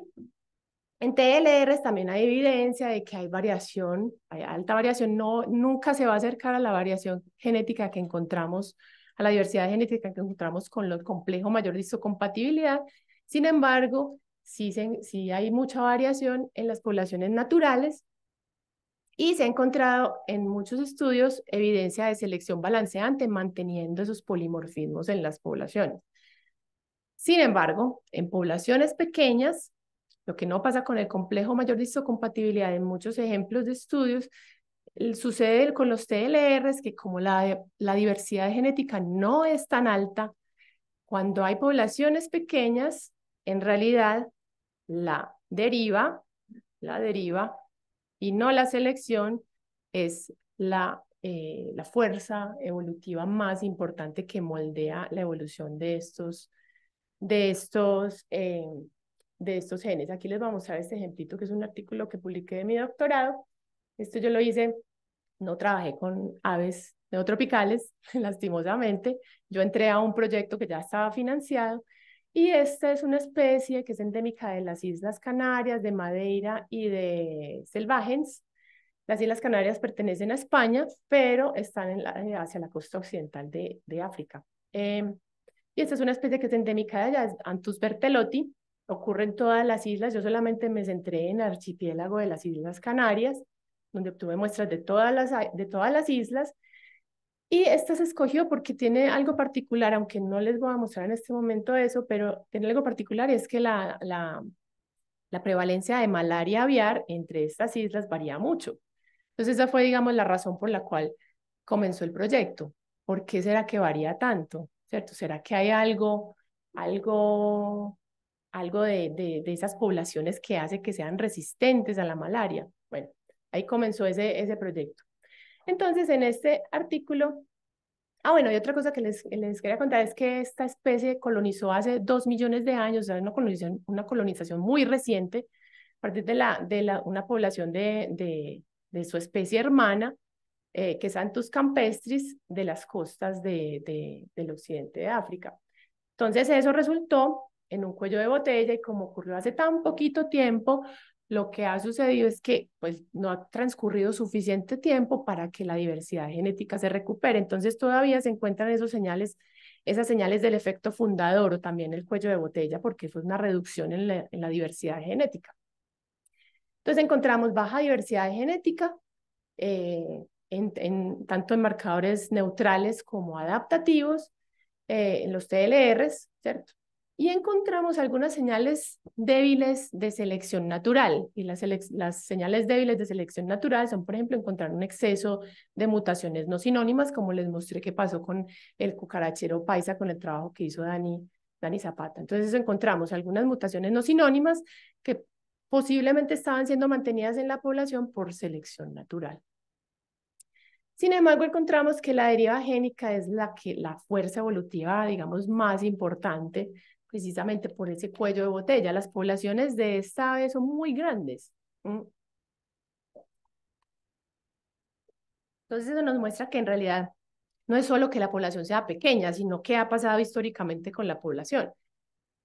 en TLR también hay evidencia de que hay variación, hay alta variación, no, nunca se va a acercar a la variación genética que encontramos, a la diversidad genética que encontramos con el complejo mayor de histocompatibilidad. Sin embargo, sí, hay mucha variación en las poblaciones naturales y se ha encontrado en muchos estudios evidencia de selección balanceante manteniendo esos polimorfismos en las poblaciones. Sin embargo, en poblaciones pequeñas, lo que no pasa con el complejo mayor de en muchos ejemplos de estudios, sucede con los TLRs que como la, la diversidad genética no es tan alta, cuando hay poblaciones pequeñas, en realidad la deriva, la deriva, y no la selección es la, eh, la fuerza evolutiva más importante que moldea la evolución de estos, de estos, eh, de estos genes. Aquí les voy a mostrar este ejemplito que es un artículo que publiqué de mi doctorado. Esto yo lo hice, no trabajé con aves neotropicales, lastimosamente. Yo entré a un proyecto que ya estaba financiado y esta es una especie que es endémica de las Islas Canarias, de Madeira y de Selvagens. Las Islas Canarias pertenecen a España, pero están eh, hacia la costa occidental de, África. Em, y esta es una especie que es endémica de allá, Antus bertelotti. Ocurre en todas las islas. Yo solamente me centré en el archipiélago de las Islas Canarias, donde obtuve muestras de todas las, de todas las islas y esta se escogió porque tiene algo particular, aunque no les voy a mostrar en este momento eso, pero tiene algo particular es que la, la, prevalencia de malaria aviar entre estas islas varía mucho. Entonces esa fue, digamos, la razón por la cual comenzó el proyecto. ¿Por qué será que varía tanto? ¿Cierto? ¿Será que hay algo, algo, algo de, de esas poblaciones que hace que sean resistentes a la malaria? Bueno, ahí comenzó ese, ese proyecto. Entonces, en este artículo Ah, bueno, y otra cosa que les, quería contar es que esta especie colonizó hace dos millones de años, o sea, una colonización, una colonización muy reciente, a partir de, la, de la, una población de, de, su especie hermana, eh, que es Antus campestris, de las costas de, del occidente de África. Entonces, eso resultó en un cuello de botella y como ocurrió hace tan poquito tiempo, lo que ha sucedido es que pues, no ha transcurrido suficiente tiempo para que la diversidad genética se recupere. Entonces todavía se encuentran esos señales, esas señales del efecto fundador o también el cuello de botella, porque fue una reducción en la, diversidad genética. Entonces encontramos baja diversidad genética, eh, en, tanto en marcadores neutrales como adaptativos, eh, en los TLRs, ¿cierto? y encontramos algunas señales débiles de selección natural. Y las, las, señales débiles de selección natural son, por ejemplo, encontrar un exceso de mutaciones no sinónimas, como les mostré que pasó con el cucarachero paisa, con el trabajo que hizo Dani, Dani Zapata. Entonces encontramos algunas mutaciones no sinónimas que posiblemente estaban siendo mantenidas en la población por selección natural. Sin embargo, encontramos que la deriva génica es la, que, la fuerza evolutiva, digamos, más importante precisamente por ese cuello de botella. Las poblaciones de esta ave son muy grandes. Entonces eso nos muestra que en realidad no es solo que la población sea pequeña, sino que ha pasado históricamente con la población.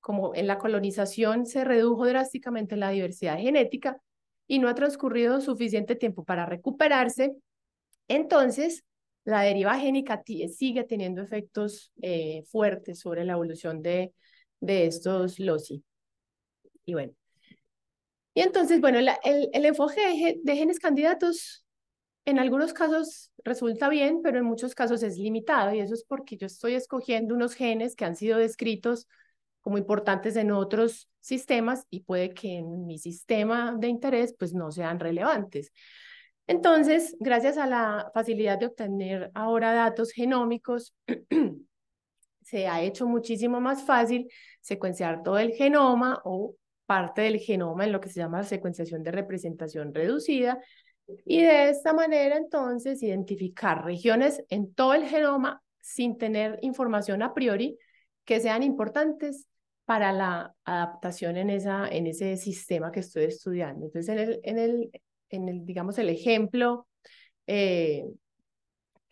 Como en la colonización se redujo drásticamente la diversidad genética y no ha transcurrido suficiente tiempo para recuperarse, entonces la deriva génica sigue teniendo efectos eh, fuertes sobre la evolución de de estos los Y bueno. Y entonces, bueno, el, el, enfoque de, de genes candidatos en algunos casos resulta bien, pero en muchos casos es limitado y eso es porque yo estoy escogiendo unos genes que han sido descritos como importantes en otros sistemas y puede que en mi sistema de interés pues no sean relevantes. Entonces, gracias a la facilidad de obtener ahora datos genómicos se ha hecho muchísimo más fácil secuenciar todo el genoma o parte del genoma en lo que se llama secuenciación de representación reducida y de esta manera entonces identificar regiones en todo el genoma sin tener información a priori que sean importantes para la adaptación en, esa, en ese sistema que estoy estudiando. Entonces, en el, en el, en el digamos, el ejemplo eh,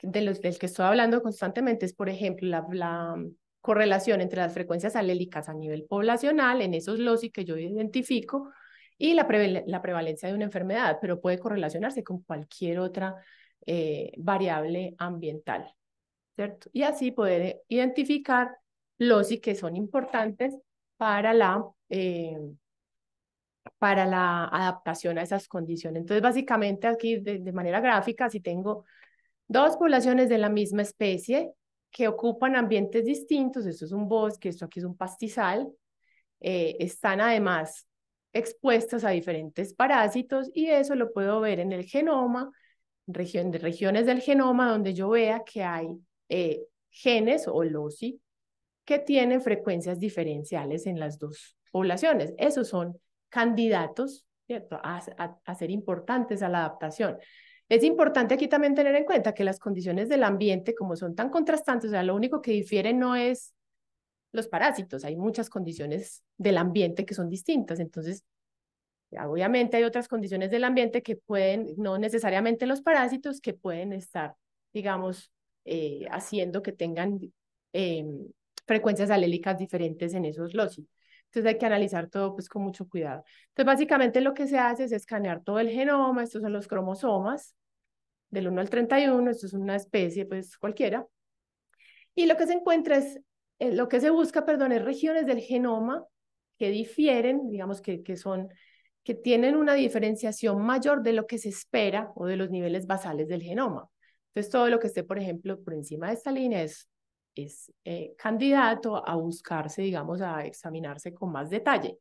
de los del que estoy hablando constantemente es, por ejemplo, la, mm, correlación entre las frecuencias alélicas a nivel poblacional, en esos loci que yo identifico, y la, prevalencia de una enfermedad, pero puede correlacionarse con cualquier otra eh, variable ambiental, ¿cierto? Y así poder identificar los que son importantes para la, eh, para la adaptación a esas condiciones. Entonces, básicamente aquí de manera gráfica, si tengo Dos poblaciones de la misma especie que ocupan ambientes distintos, esto es un bosque, esto aquí es un pastizal, eh, están además expuestos a diferentes parásitos y eso lo puedo ver en el genoma, región, de regiones del genoma donde yo vea que hay eh, genes o loci que tienen frecuencias diferenciales en las dos poblaciones. Esos son candidatos ¿cierto? a ser importantes a la adaptación. Es importante aquí también tener en cuenta que las condiciones del ambiente, como son tan contrastantes, o sea, lo único que difiere no es los parásitos, hay muchas condiciones del ambiente que son distintas. Entonces, obviamente hay otras condiciones del ambiente que pueden, no necesariamente los parásitos, que pueden estar, digamos, eh, haciendo que tengan em, frecuencias alélicas diferentes en esos lócitos. Entonces hay que analizar todo pues con mucho cuidado. Entonces básicamente lo que se hace es escanear todo el genoma, estos son los cromosomas, del 1 al 31, esto es una especie pues cualquiera. Y lo que se encuentra es, eh, lo que se busca, perdón, es regiones del genoma que difieren, digamos que, que son, que tienen una diferenciación mayor de lo que se espera o de los niveles basales del genoma. Entonces todo lo que esté, por ejemplo, por encima de esta línea es es eh, candidato a buscarse, digamos, a examinarse con más detalle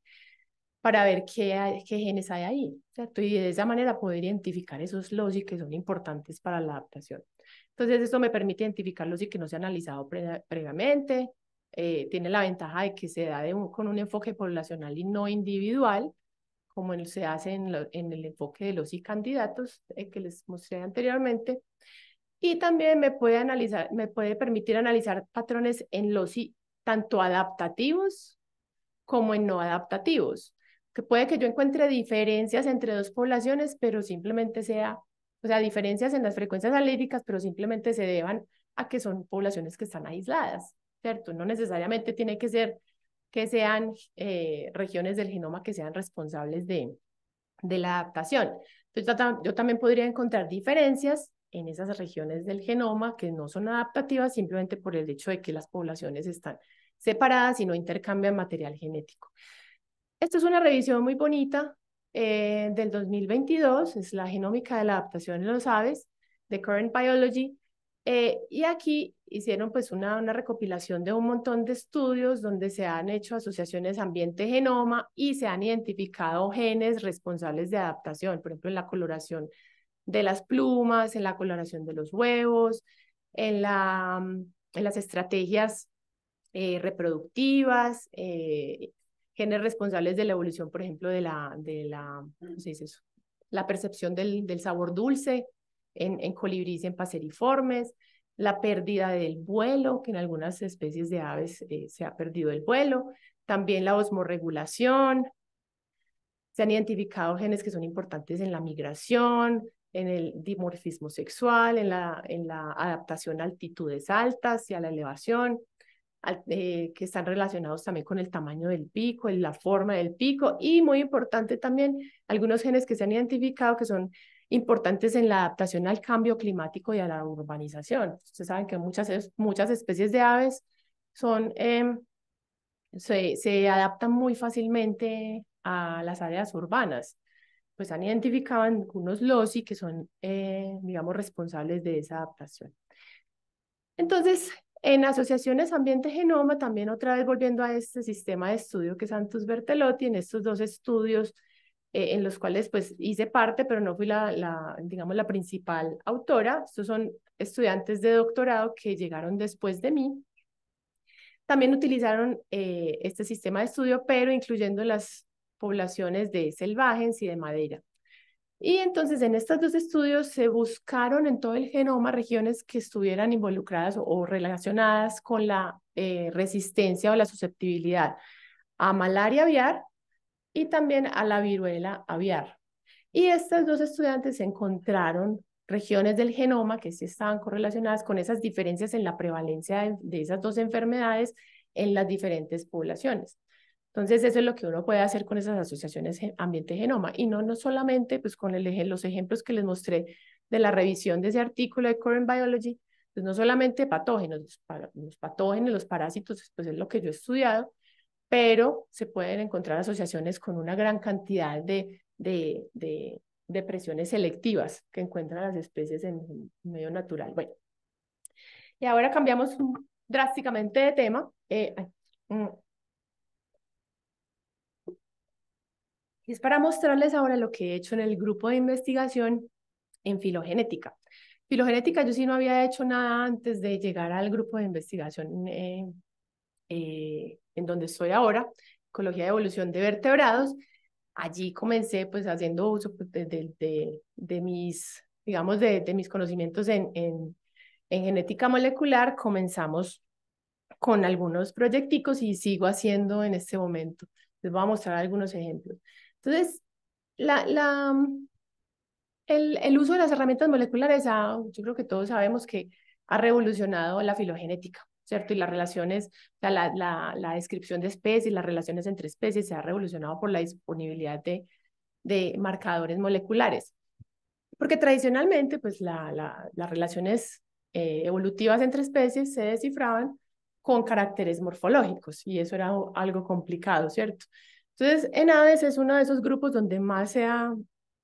para ver qué, qué genes hay ahí, ¿cierto? Y de esa manera poder identificar esos loci que son importantes para la adaptación. Entonces, esto me permite identificar los y que no se han analizado previamente, eh, tiene la ventaja de que se da con un enfoque poblacional y no individual, como se hace en, el enfoque de los y candidatos eh, que les mostré anteriormente y también me puede analizar, me puede permitir analizar patrones en los tanto adaptativos como en no adaptativos, que puede que yo encuentre diferencias entre dos poblaciones, pero simplemente sea, o sea, diferencias en las frecuencias alérgicas, pero simplemente se deban a que son poblaciones que están aisladas, ¿cierto? No necesariamente tiene que ser que sean eh, regiones del genoma que sean responsables de, de la adaptación. Entonces, yo también podría encontrar diferencias en esas regiones del genoma que no son adaptativas simplemente por el hecho de que las poblaciones están separadas y no intercambian material genético. Esta es una revisión muy bonita eh, del 2022, es la genómica de la adaptación en los aves, de Current Biology, eh, y aquí hicieron pues una, una recopilación de un montón de estudios donde se han hecho asociaciones ambiente-genoma y se han identificado genes responsables de adaptación, por ejemplo, en la coloración de las plumas, en la coloración de los huevos, en, la, mm, en las estrategias eh, reproductivas, eh, genes responsables de la evolución, por ejemplo, de la, de la, eso? la percepción del, del sabor dulce en, en colibríes y en paseriformes, la pérdida del vuelo, que en algunas especies de aves eh, se ha perdido el vuelo, también la osmoregulación, se han identificado genes que son importantes en la migración, en el dimorfismo sexual, en la, en la adaptación a altitudes altas y a la elevación, eh, que están relacionados también con el tamaño del pico, en la forma del pico y muy importante también algunos genes que se han identificado que son importantes en la adaptación al cambio climático y a la urbanización. Ustedes saben que muchas, muchas especies de aves son, em, se, se adaptan muy fácilmente a las áreas urbanas pues han identificado algunos loci que son, eh, digamos, responsables de esa adaptación. Entonces, en asociaciones ambiente-genoma, también otra vez volviendo a este sistema de estudio que Santos Bertelotti, en estos dos estudios eh, en los cuales pues hice parte, pero no fui la, la, digamos, la principal autora, estos son estudiantes de doctorado que llegaron después de mí, también utilizaron eh, este sistema de estudio, pero incluyendo las poblaciones de selvagens y de madera. Y entonces en estos dos estudios se buscaron en todo el genoma regiones que estuvieran involucradas o relacionadas con la eh, resistencia o la susceptibilidad a malaria aviar y también a la viruela aviar. Y estos dos estudiantes encontraron regiones del genoma que estaban correlacionadas con esas diferencias en la prevalencia de esas dos enfermedades en las diferentes poblaciones. Entonces, eso es lo que uno puede hacer con esas asociaciones ambiente-genoma y no, no solamente pues, con el, los ejemplos que les mostré de la revisión de ese artículo de Current Biology, pues no solamente patógenos, los patógenos, los parásitos, pues es lo que yo he estudiado, pero se pueden encontrar asociaciones con una gran cantidad de, de, de presiones selectivas que encuentran las especies en, medio natural. Bueno, y ahora cambiamos drásticamente de tema. Eh, mm, Y es para mostrarles ahora lo que he hecho en el grupo de investigación en filogenética. Filogenética yo sí no había hecho nada antes de llegar al grupo de investigación eh, eh, en donde estoy ahora, ecología de evolución de vertebrados. Allí comencé pues haciendo uso pues, de, mis, digamos, de, mis conocimientos en, en, en genética molecular. Comenzamos con algunos proyecticos y sigo haciendo en este momento. Les voy a mostrar algunos ejemplos. Entonces, la, la, el, uso de las herramientas moleculares, ha, ah, yo creo que todos sabemos que ha revolucionado la filogenética, ¿cierto? Y las relaciones, la, la, descripción de especies, las relaciones entre especies se ha revolucionado por la disponibilidad de, marcadores moleculares. Porque tradicionalmente, pues las relaciones eh, evolutivas entre especies se descifraban con caracteres morfológicos y eso era algo complicado, ¿cierto? Entonces, en Aves es uno de esos grupos donde más se ha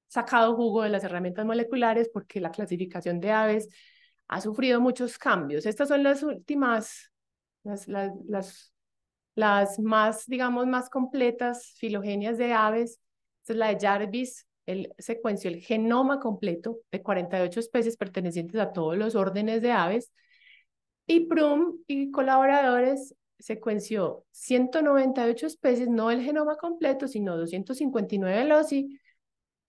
sacado jugo de las herramientas moleculares porque la clasificación de aves ha sufrido muchos cambios. Estas son las últimas, las, las, las, más, digamos, más completas filogenias de aves. Esta es la de Jarvis, el secuencio, el genoma completo de 48 especies pertenecientes a todos los órdenes de aves. Y Prum y colaboradores secuenció 198 especies, no el genoma completo, sino 259 loci,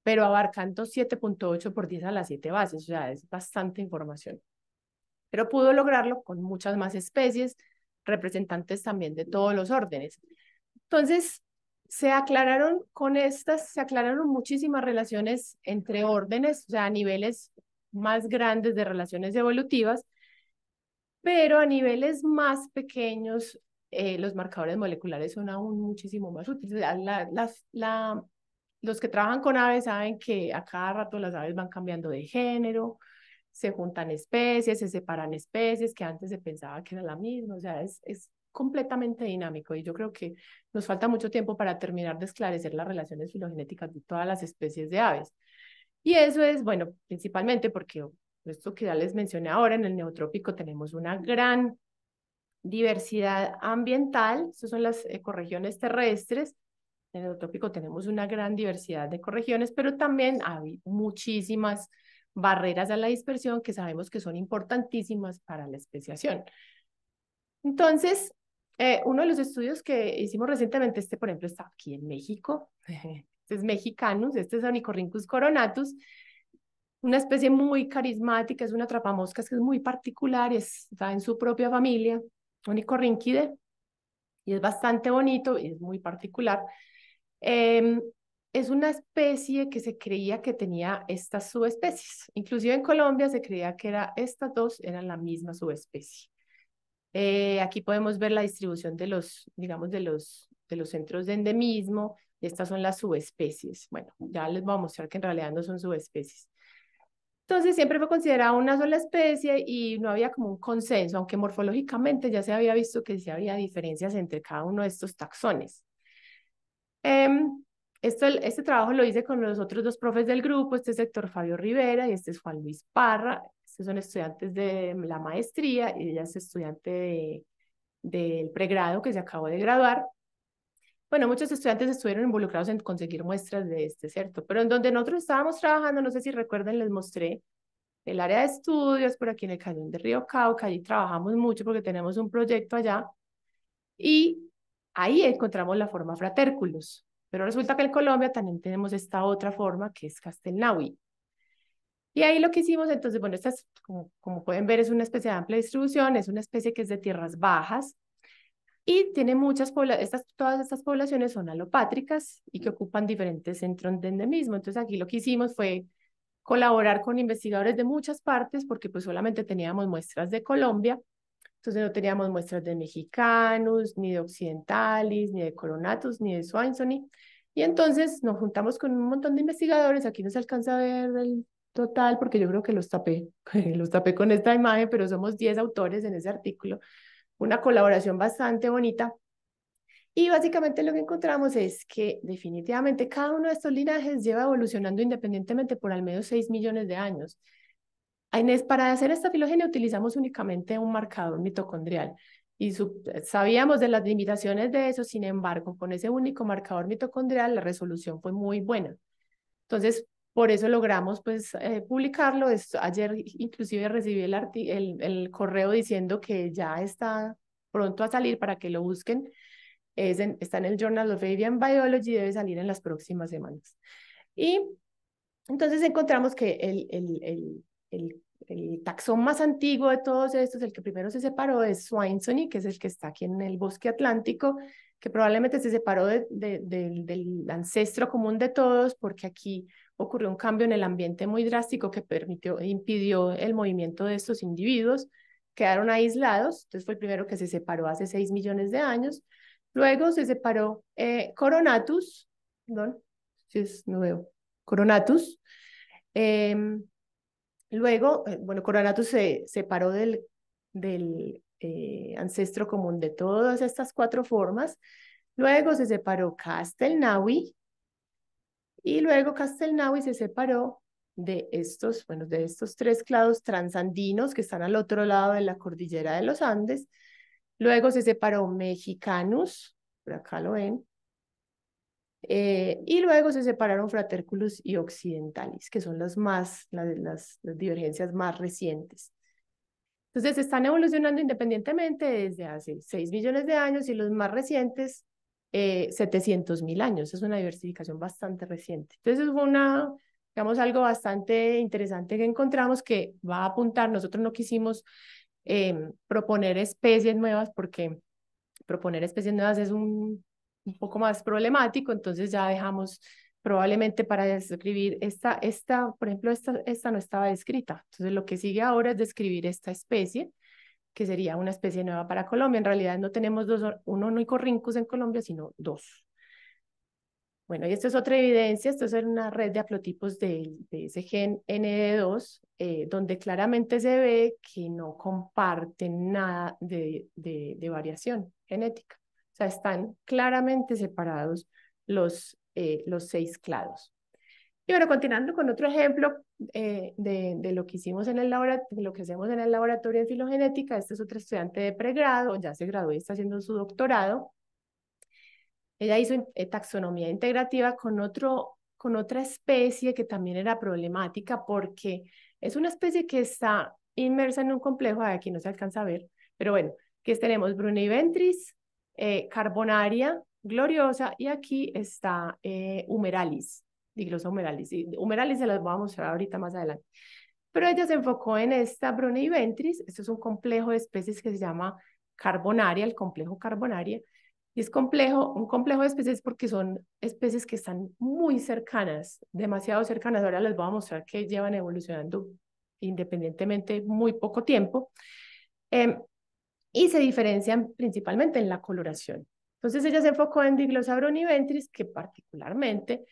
pero abarcando 7.8 por 10 a las 7 bases, o sea, es bastante información. Pero pudo lograrlo con muchas más especies, representantes también de todos los órdenes. Entonces, se aclararon con estas, se aclararon muchísimas relaciones entre órdenes, o sea, niveles más grandes de relaciones evolutivas, pero a niveles más pequeños eh, los marcadores moleculares son aún muchísimo más útiles. los que trabajan con aves saben que a cada rato las aves van cambiando de género, se juntan especies, se separan especies que antes se pensaba que era la misma, o sea, es, es completamente dinámico y yo creo que nos falta mucho tiempo para terminar de esclarecer las relaciones filogenéticas de todas las especies de aves. Y eso es, bueno, principalmente porque esto que ya les mencioné ahora, en el neotrópico tenemos una gran diversidad ambiental, estas son las ecorregiones terrestres, en el neotrópico tenemos una gran diversidad de ecorregiones, pero también hay muchísimas barreras a la dispersión que sabemos que son importantísimas para la especiación. Entonces, eh, uno de los estudios que hicimos recientemente, este por ejemplo está aquí en México, este es mexicanus, este es Onicorrincus coronatus, una especie muy carismática, es una trapamoscas que es muy particular, es, está en su propia familia, Onicorrinquidae, y es bastante bonito y es muy particular. Em, es una especie que se creía que tenía estas subespecies. Inclusive en Colombia se creía que era, estas dos eran la misma subespecie. Eh, aquí podemos ver la distribución de los, digamos, de los, de los centros de endemismo. Y estas son las subespecies. Bueno, ya les voy a mostrar que en realidad no son subespecies. Entonces siempre fue considerada una sola especie y no había como un consenso, aunque morfológicamente ya se había visto que sí había diferencias entre cada uno de estos taxones. Em, esto, este trabajo lo hice con los otros dos profes del grupo, este es Héctor Fabio Rivera y este es Juan Luis Parra. Estos son estudiantes de la maestría y ella es estudiante del pregrado que se acabó de graduar bueno, muchos estudiantes estuvieron involucrados en conseguir muestras de este, ¿cierto? Pero en donde nosotros estábamos trabajando, no sé si recuerden, les mostré el área de estudios por aquí en el cañón de Río Cauca, allí trabajamos mucho porque tenemos un proyecto allá, y ahí encontramos la forma fratérculos, pero resulta que en Colombia también tenemos esta otra forma que es Castelnaui. Y ahí lo que hicimos, entonces, bueno, esta como, como pueden ver, es una especie de amplia distribución, es una especie que es de tierras bajas, y tiene muchas poblaciones, estas, todas estas poblaciones son alopátricas y que ocupan diferentes centros de endemismo. Entonces aquí lo que hicimos fue colaborar con investigadores de muchas partes porque pues solamente teníamos muestras de Colombia, entonces no teníamos muestras de mexicanos, ni de occidentales, ni de coronatus, ni de swanson Y entonces nos juntamos con un montón de investigadores, aquí no se alcanza a ver el total porque yo creo que los tapé, los tapé con esta imagen, pero somos 10 autores en ese artículo una colaboración bastante bonita. Y básicamente lo que encontramos es que definitivamente cada uno de estos linajes lleva evolucionando independientemente por al menos 6 millones de años. Para hacer esta filogenia utilizamos únicamente un marcador mitocondrial y sabíamos de las limitaciones de eso, sin embargo, con ese único marcador mitocondrial la resolución fue muy buena. Entonces, por eso logramos pues eh, publicarlo. ayer inclusive recibí el, el, correo diciendo que ya está pronto a salir para que lo busquen. Es está en el Journal of Avian Biology, debe salir en las próximas semanas. Y entonces encontramos que el, el, el, el taxón más antiguo de todos estos, el que primero se separó, es Swainsoni que es el que está aquí en el bosque atlántico, que probablemente se separó de, del ancestro común de todos porque aquí ocurrió un cambio en el ambiente muy drástico que permitió, impidió el movimiento de estos individuos, quedaron aislados, entonces fue el primero que se separó hace seis millones de años, luego se separó eh, Coronatus, perdón, no veo, Coronatus, em, luego, eh, bueno, Coronatus se separó del, del eh, ancestro común de todas estas cuatro formas, luego se separó Castelnaui y luego Castelnaui se separó de estos, bueno, de estos tres clados transandinos que están al otro lado de la cordillera de los Andes. Luego se separó Mexicanus, por acá lo ven, eh, y luego se separaron Fraterculus y Occidentalis, que son las, más, las, las divergencias más recientes. Entonces están evolucionando independientemente desde hace seis millones de años y los más recientes eh, mil años. Es una diversificación bastante reciente. Entonces, fue una, digamos, algo bastante interesante que encontramos que va a apuntar. Nosotros no quisimos em, proponer especies nuevas porque proponer especies nuevas es un, un poco más problemático, entonces ya dejamos probablemente para describir esta, esta por ejemplo, esta, esta no estaba descrita. Entonces, lo que sigue ahora es describir esta especie que sería una especie nueva para Colombia. En realidad no tenemos dos, no hay en Colombia, sino dos. Bueno, y esto es otra evidencia, esto es una red de haplotipos de, ese gen ND2, eh, donde claramente se ve que no comparten nada de, variación genética. O sea, están claramente separados los, eh, los seis clados. Y bueno, continuando con otro ejemplo eh, de, de, lo que hicimos en el laboratorio, lo que hacemos en el laboratorio de filogenética, este es otro estudiante de pregrado, ya se graduó y está haciendo su doctorado. Ella hizo eh, taxonomía integrativa con, otro, con otra especie que también era problemática porque es una especie que está inmersa en un complejo, aquí no se alcanza a ver, pero bueno, que tenemos Bruniventris, eh, Carbonaria, Gloriosa y aquí está eh, Humeralis diglosa humeralis. Y humeralis se las voy a mostrar ahorita más adelante. Pero ella se enfocó en esta broniventris Esto es un complejo de especies que se llama carbonaria, el complejo carbonaria. Y es complejo, un complejo de especies porque son especies que están muy cercanas, demasiado cercanas. Ahora les voy a mostrar que llevan evolucionando independientemente muy poco tiempo. Em, y se diferencian principalmente en la coloración. Entonces ella se enfocó en Diglosa broniventris que particularmente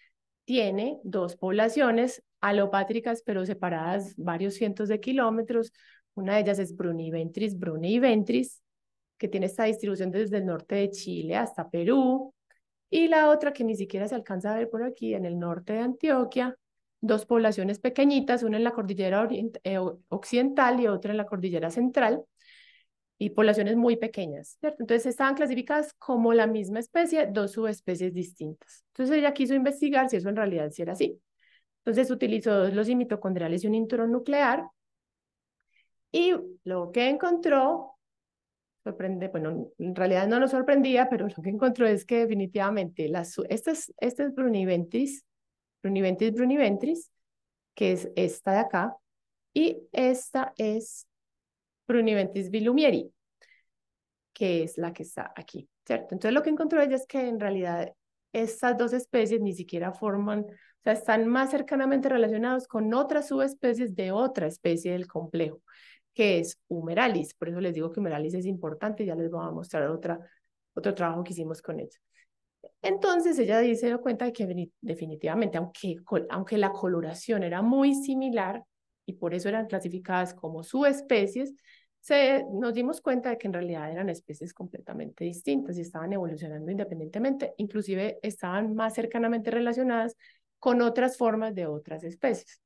tiene dos poblaciones alopátricas, pero separadas varios cientos de kilómetros. Una de ellas es Bruni Ventris, Bruni Ventris, que tiene esta distribución desde el norte de Chile hasta Perú. Y la otra que ni siquiera se alcanza a ver por aquí, en el norte de Antioquia, dos poblaciones pequeñitas, una en la cordillera eh, occidental y otra en la cordillera central y poblaciones muy pequeñas, ¿cierto? Entonces estaban clasificadas como la misma especie, dos subespecies distintas. Entonces ella quiso investigar si eso en realidad sí era así. Entonces utilizó los mitocondriales y un intrón nuclear y lo que encontró, sorprende, bueno, en realidad no nos sorprendía, pero lo que encontró es que definitivamente las, estas, estas bruniventris, bruniventris bruniventris, que es esta de acá, y esta es Pruniventis bilumieri, que es la que está aquí, ¿cierto? Entonces lo que encontró ella es que en realidad estas dos especies ni siquiera forman, o sea, están más cercanamente relacionados con otras subespecies de otra especie del complejo, que es Humeralis. Por eso les digo que Humeralis es importante, ya les voy a mostrar otra, otro trabajo que hicimos con ella. Entonces ella se dio cuenta de que definitivamente, aunque, aunque la coloración era muy similar, y por eso eran clasificadas como subespecies, se, nos dimos cuenta de que en realidad eran especies completamente distintas y estaban evolucionando independientemente, inclusive estaban más cercanamente relacionadas con otras formas de otras especies.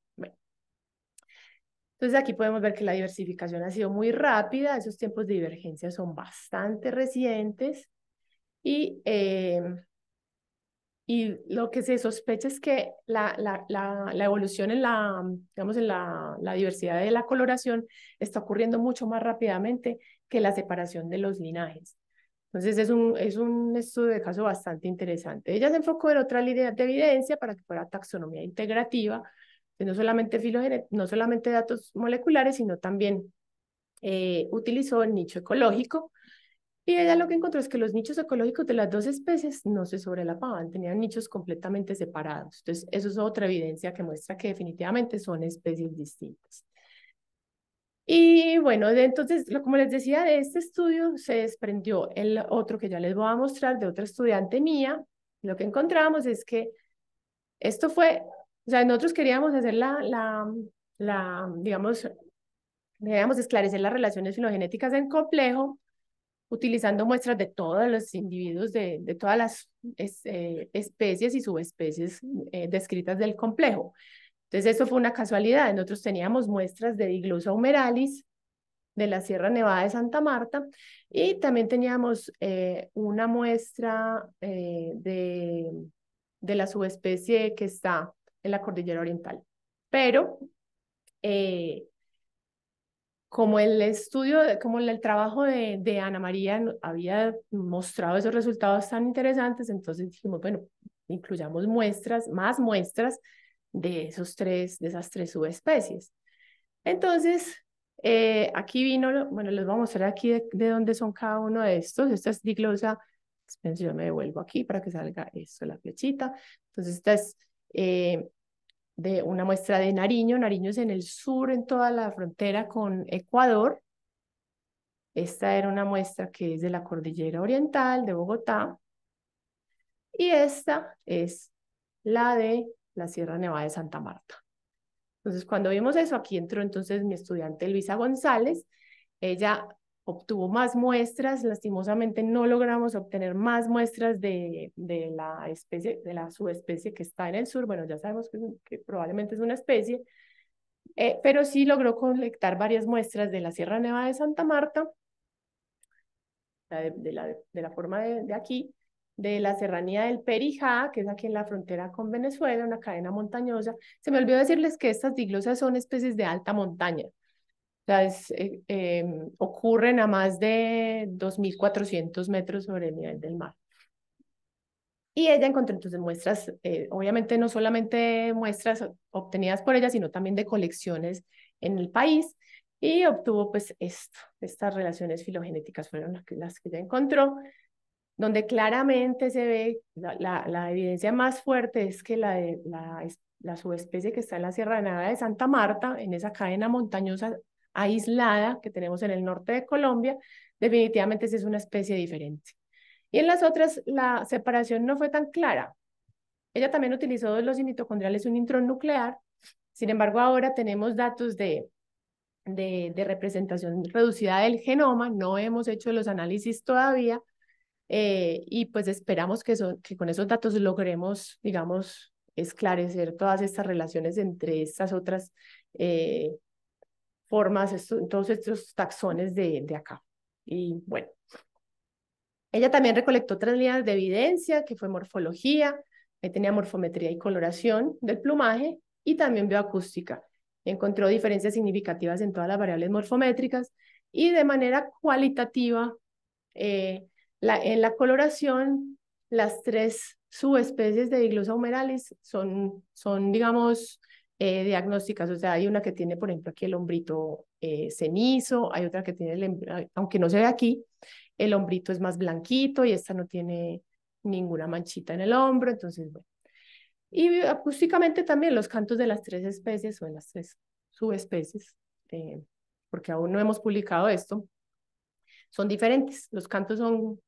Entonces aquí podemos ver que la diversificación ha sido muy rápida, esos tiempos de divergencia son bastante recientes y eh, y lo que se sospecha es que la, la, la, evolución en, la, digamos, en la, diversidad de la coloración está ocurriendo mucho más rápidamente que la separación de los linajes. Entonces es un, es un estudio de caso bastante interesante. Ella se enfocó en otra línea de evidencia para que fuera taxonomía integrativa, no solamente, no solamente datos moleculares, sino también eh, utilizó el nicho ecológico y ella lo que encontró es que los nichos ecológicos de las dos especies no se sobrelapaban, tenían nichos completamente separados. Entonces, eso es otra evidencia que muestra que definitivamente son especies distintas. Y bueno, entonces, como les decía, de este estudio se desprendió el otro que ya les voy a mostrar de otra estudiante mía. Lo que encontramos es que esto fue, o sea, nosotros queríamos hacer la, la, la digamos, queríamos esclarecer las relaciones filogenéticas en complejo utilizando muestras de todos los individuos de, de todas las eh, especies y subespecies eh, descritas del complejo. Entonces, eso fue una casualidad. Nosotros teníamos muestras de Diglosa humeralis de la Sierra Nevada de Santa Marta y también teníamos eh, una muestra de, de la subespecie que está en la cordillera oriental. Pero como el estudio, como el, trabajo de, Ana María había mostrado esos resultados tan interesantes, entonces dijimos, bueno, incluyamos muestras, más muestras de, esos tres, de esas tres subespecies. Entonces, eh, aquí vino, bueno, les voy a mostrar aquí de, dónde son cada uno de estos. Esta es diglosa, pues, yo me devuelvo aquí para que salga esto, la flechita. Entonces, esta es eh, de una muestra de Nariño. Nariño es en el sur, en toda la frontera con Ecuador. Esta era una muestra que es de la Cordillera Oriental de Bogotá. Y esta es la de la Sierra Nevada de Santa Marta. Entonces, cuando vimos eso, aquí entró entonces mi estudiante Luisa González. Ella obtuvo más muestras, lastimosamente no logramos obtener más muestras de, de, la especie, de la subespecie que está en el sur, bueno, ya sabemos que, probablemente es una especie, eh, pero sí logró colectar varias muestras de la Sierra Nevada de Santa Marta, de, la, de la forma de, de aquí, de la serranía del Perijá, que es aquí en la frontera con Venezuela, una cadena montañosa. Se me olvidó decirles que estas diglosas son especies de alta montaña. Eh, em, ocurren a más de 2.400 metros sobre el nivel del mar. Y ella encontró entonces muestras, eh, obviamente no solamente muestras obtenidas por ella, sino también de colecciones en el país y obtuvo pues estas relaciones filogenéticas fueron las que, las ella encontró, donde claramente se ve la, evidencia más fuerte es que la, la, la subespecie que está en la Sierra Nevada de Santa Marta, en esa cadena montañosa, aislada que tenemos en el norte de Colombia, definitivamente sí es una especie diferente. Y en las otras la separación no fue tan clara. Ella también utilizó dos los mitocondriales, un intronuclear nuclear. Sin embargo, ahora tenemos datos de, de, representación reducida del genoma. No hemos hecho los análisis todavía. Eh, y pues esperamos que, son que con esos datos logremos, digamos, esclarecer todas estas relaciones entre estas otras eh, formas, todos estos taxones de, de acá. Y bueno, ella también recolectó tres líneas de evidencia, que fue morfología, ahí eh, tenía morfometría y coloración del plumaje, y también bioacústica. Encontró diferencias significativas en todas las variables morfométricas y de manera cualitativa, eh, en la coloración, las tres subespecies de Diglosa humerales son, son digamos, eh, diagnósticas, o sea, hay una que tiene, por ejemplo, aquí el hombrito eh, cenizo, hay otra que tiene, el, aunque no se ve aquí, el hombrito es más blanquito y esta no tiene ninguna manchita en el hombro, entonces, bueno. Y acústicamente también los cantos de las tres especies o de las tres subespecies, eh, porque aún no hemos publicado esto, son diferentes. Los cantos son,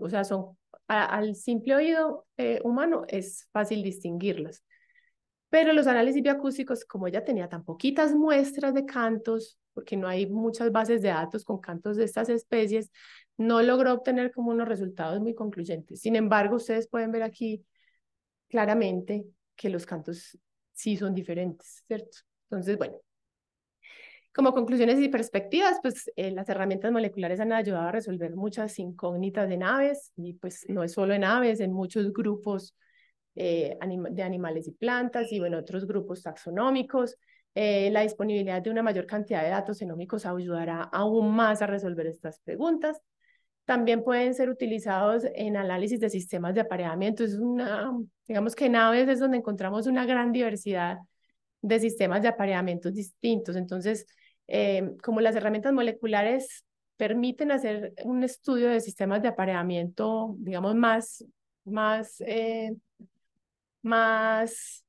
o sea, son al simple oído humano es fácil distinguirlos. Pero los análisis bioacústicos, como ella tenía tan poquitas muestras de cantos, porque no hay muchas bases de datos con cantos de estas especies, no logró obtener como unos resultados muy concluyentes. Sin embargo, ustedes pueden ver aquí claramente que los cantos sí son diferentes, ¿cierto? Entonces, bueno, como conclusiones y perspectivas, pues eh, las herramientas moleculares han ayudado a resolver muchas incógnitas de aves y pues no es solo en aves, en muchos grupos eh, de animales y plantas y en otros grupos taxonómicos. Eh, la disponibilidad de una mayor cantidad de datos genómicos ayudará aún más a resolver estas preguntas. También pueden ser utilizados en análisis de sistemas de apareamiento. Es una, digamos que en aves es donde encontramos una gran diversidad de sistemas de apareamientos distintos. Entonces, eh, como las herramientas moleculares permiten hacer un estudio de sistemas de apareamiento, digamos, más, más más,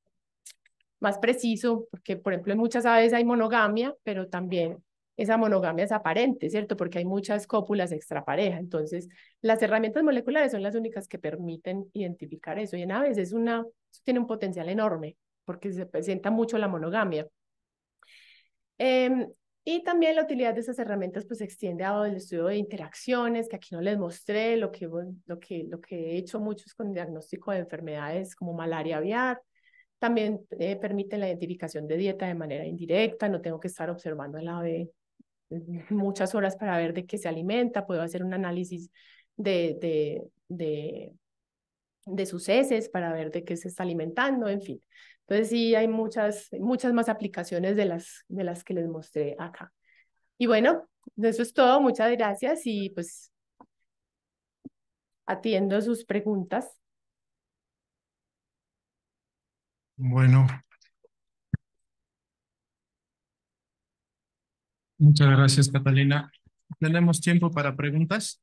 más preciso, porque por ejemplo en muchas aves hay monogamia, pero también esa monogamia es aparente, ¿cierto? Porque hay muchas cópulas extrapareja. Entonces, las herramientas moleculares son las únicas que permiten identificar eso. Y en aves una, tiene un potencial enorme, porque se presenta mucho la monogamia. Em, y también la utilidad de esas herramientas pues se extiende al estudio de interacciones, que aquí no les mostré lo que, lo que, lo que he hecho muchos con diagnóstico de enfermedades como malaria aviar. También eh, permite la identificación de dieta de manera indirecta, no tengo que estar observando el ave mm, muchas horas para ver de qué se alimenta, puedo hacer un análisis de, de, de, de sus heces para ver de qué se está alimentando, en fin. Entonces sí, hay muchas, muchas más aplicaciones de las, de las que les mostré acá. Y bueno, eso es todo. Muchas gracias y pues atiendo sus preguntas. Bueno. Muchas gracias, Catalina. ¿Tenemos tiempo para preguntas?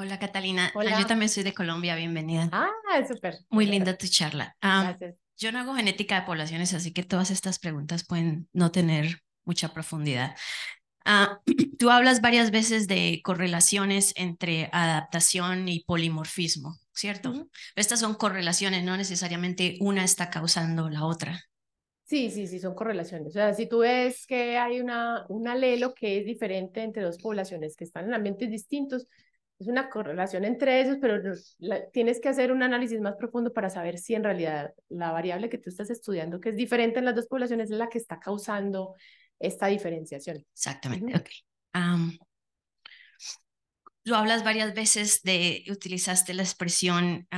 Hola Catalina, ah, Hola. yo también soy de Colombia, bienvenida. Ah, súper. Muy linda tu charla. Ah, Gracias. Yo no hago genética de poblaciones, así que todas estas preguntas pueden no tener mucha profundidad. Ah, tú hablas varias veces de correlaciones entre adaptación y polimorfismo, ¿cierto? Estas son correlaciones, no necesariamente una está causando la otra. Sí, sí, sí, son correlaciones. O sea, si tú ves que hay una, un alelo que es diferente entre dos poblaciones que están en ambientes distintos, es una correlación entre esos, pero tienes que hacer un análisis más profundo para saber si en realidad la variable que tú estás estudiando, que es diferente en las dos poblaciones, es la que está causando esta diferenciación. Exactamente, tú hablas varias veces de, utilizaste la expresión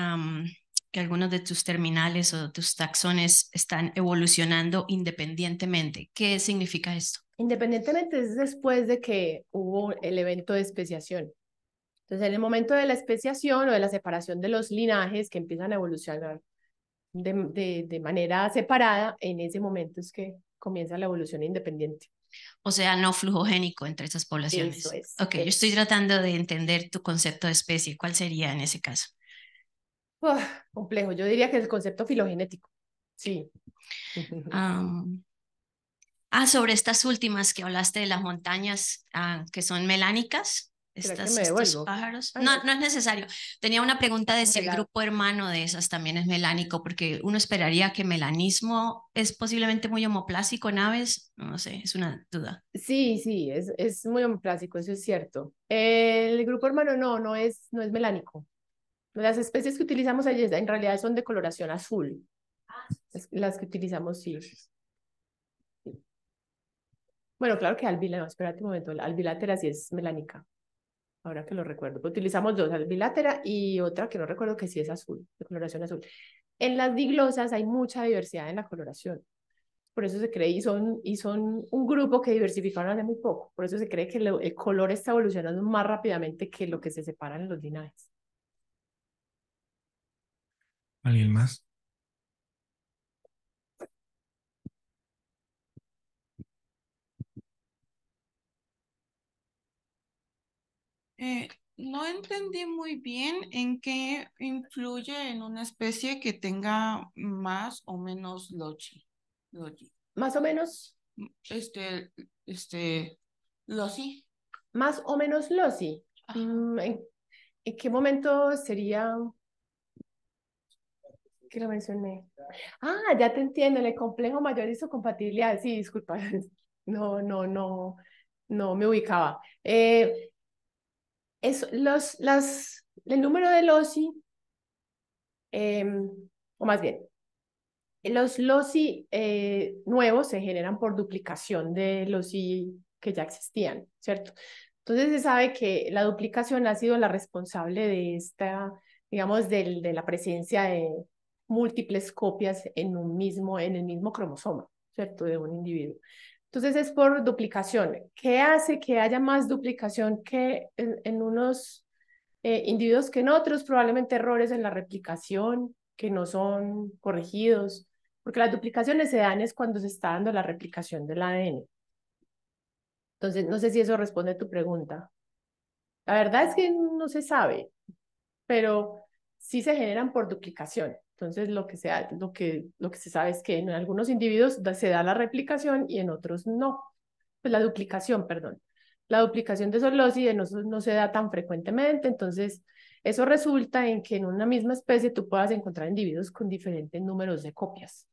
que algunos de tus terminales o tus taxones están evolucionando independientemente. ¿Qué significa esto? Independientemente es después de que hubo el evento de especiación. Entonces, en el momento de la especiación o de la separación de los linajes que empiezan a evolucionar de, de, manera separada, en ese momento es que comienza la evolución independiente. O sea, no flujogénico entre esas poblaciones. Eso es. Ok, yo estoy tratando de entender tu concepto de especie. ¿Cuál sería en ese caso? complejo. Yo diría que el concepto filogenético. Sí. ah, sobre estas últimas que hablaste de las montañas ah, que son melánicas. Estás estos pájaros. No, no es necesario. Tenía una pregunta de si el grupo hermano de esas también es melánico, porque uno esperaría que melanismo es posiblemente muy homoplásico en aves. No sé, es una duda. Sí, sí, es, es muy homoplásico, eso es cierto. El grupo hermano no, no es, no es melánico. Las especies que utilizamos allí en realidad son de coloración azul. Ah, las que utilizamos, sí. Bueno, claro que albila, no, un momento, albilátera sí es melánica ahora que lo recuerdo. Pues, utilizamos dos, bilátera y otra que no recuerdo que sí es azul, de coloración azul. En las diglosas hay mucha diversidad en la coloración. Por eso se cree, y son, y son un grupo que diversificaron hace muy poco. Por eso se cree que el color está evolucionando más rápidamente que lo que se separan en los linajes. ¿Alguien más? Eh, no entendí muy bien en qué influye en una especie que tenga más o menos loci. Más o menos. Este, este, losi. Más o menos loci. Mm, ¿En, ¿En qué momento sería que lo mencioné? Ah, ya te entiendo, el complejo mayor y su compatibilidad. Sí, disculpa. No, no, no, no me ubicaba. Eh, los, las, el número de losi, em, o más bien, los losi eh, nuevos se generan por duplicación de losi que ya existían, ¿cierto? Entonces se sabe que la duplicación ha sido la responsable de esta, digamos, de la presencia de múltiples copias en un mismo, en el mismo cromosoma, ¿cierto? De un individuo. Entonces es por duplicación. ¿Qué hace que haya más duplicación que en, unos eh, individuos que en otros? Probablemente errores en la replicación que no son corregidos, porque las duplicaciones se dan es cuando se está dando la replicación del ADN. Entonces, no sé si eso responde a tu pregunta. La verdad es que no se sabe, pero sí se generan por duplicación. Entonces, lo que, sea, lo, que, lo que se sabe es que en algunos individuos se da la replicación y en otros no. Pues la duplicación, perdón. La duplicación de soloside no, no se da tan frecuentemente, entonces eso resulta en que en una misma especie tú puedas encontrar individuos con diferentes números de copias.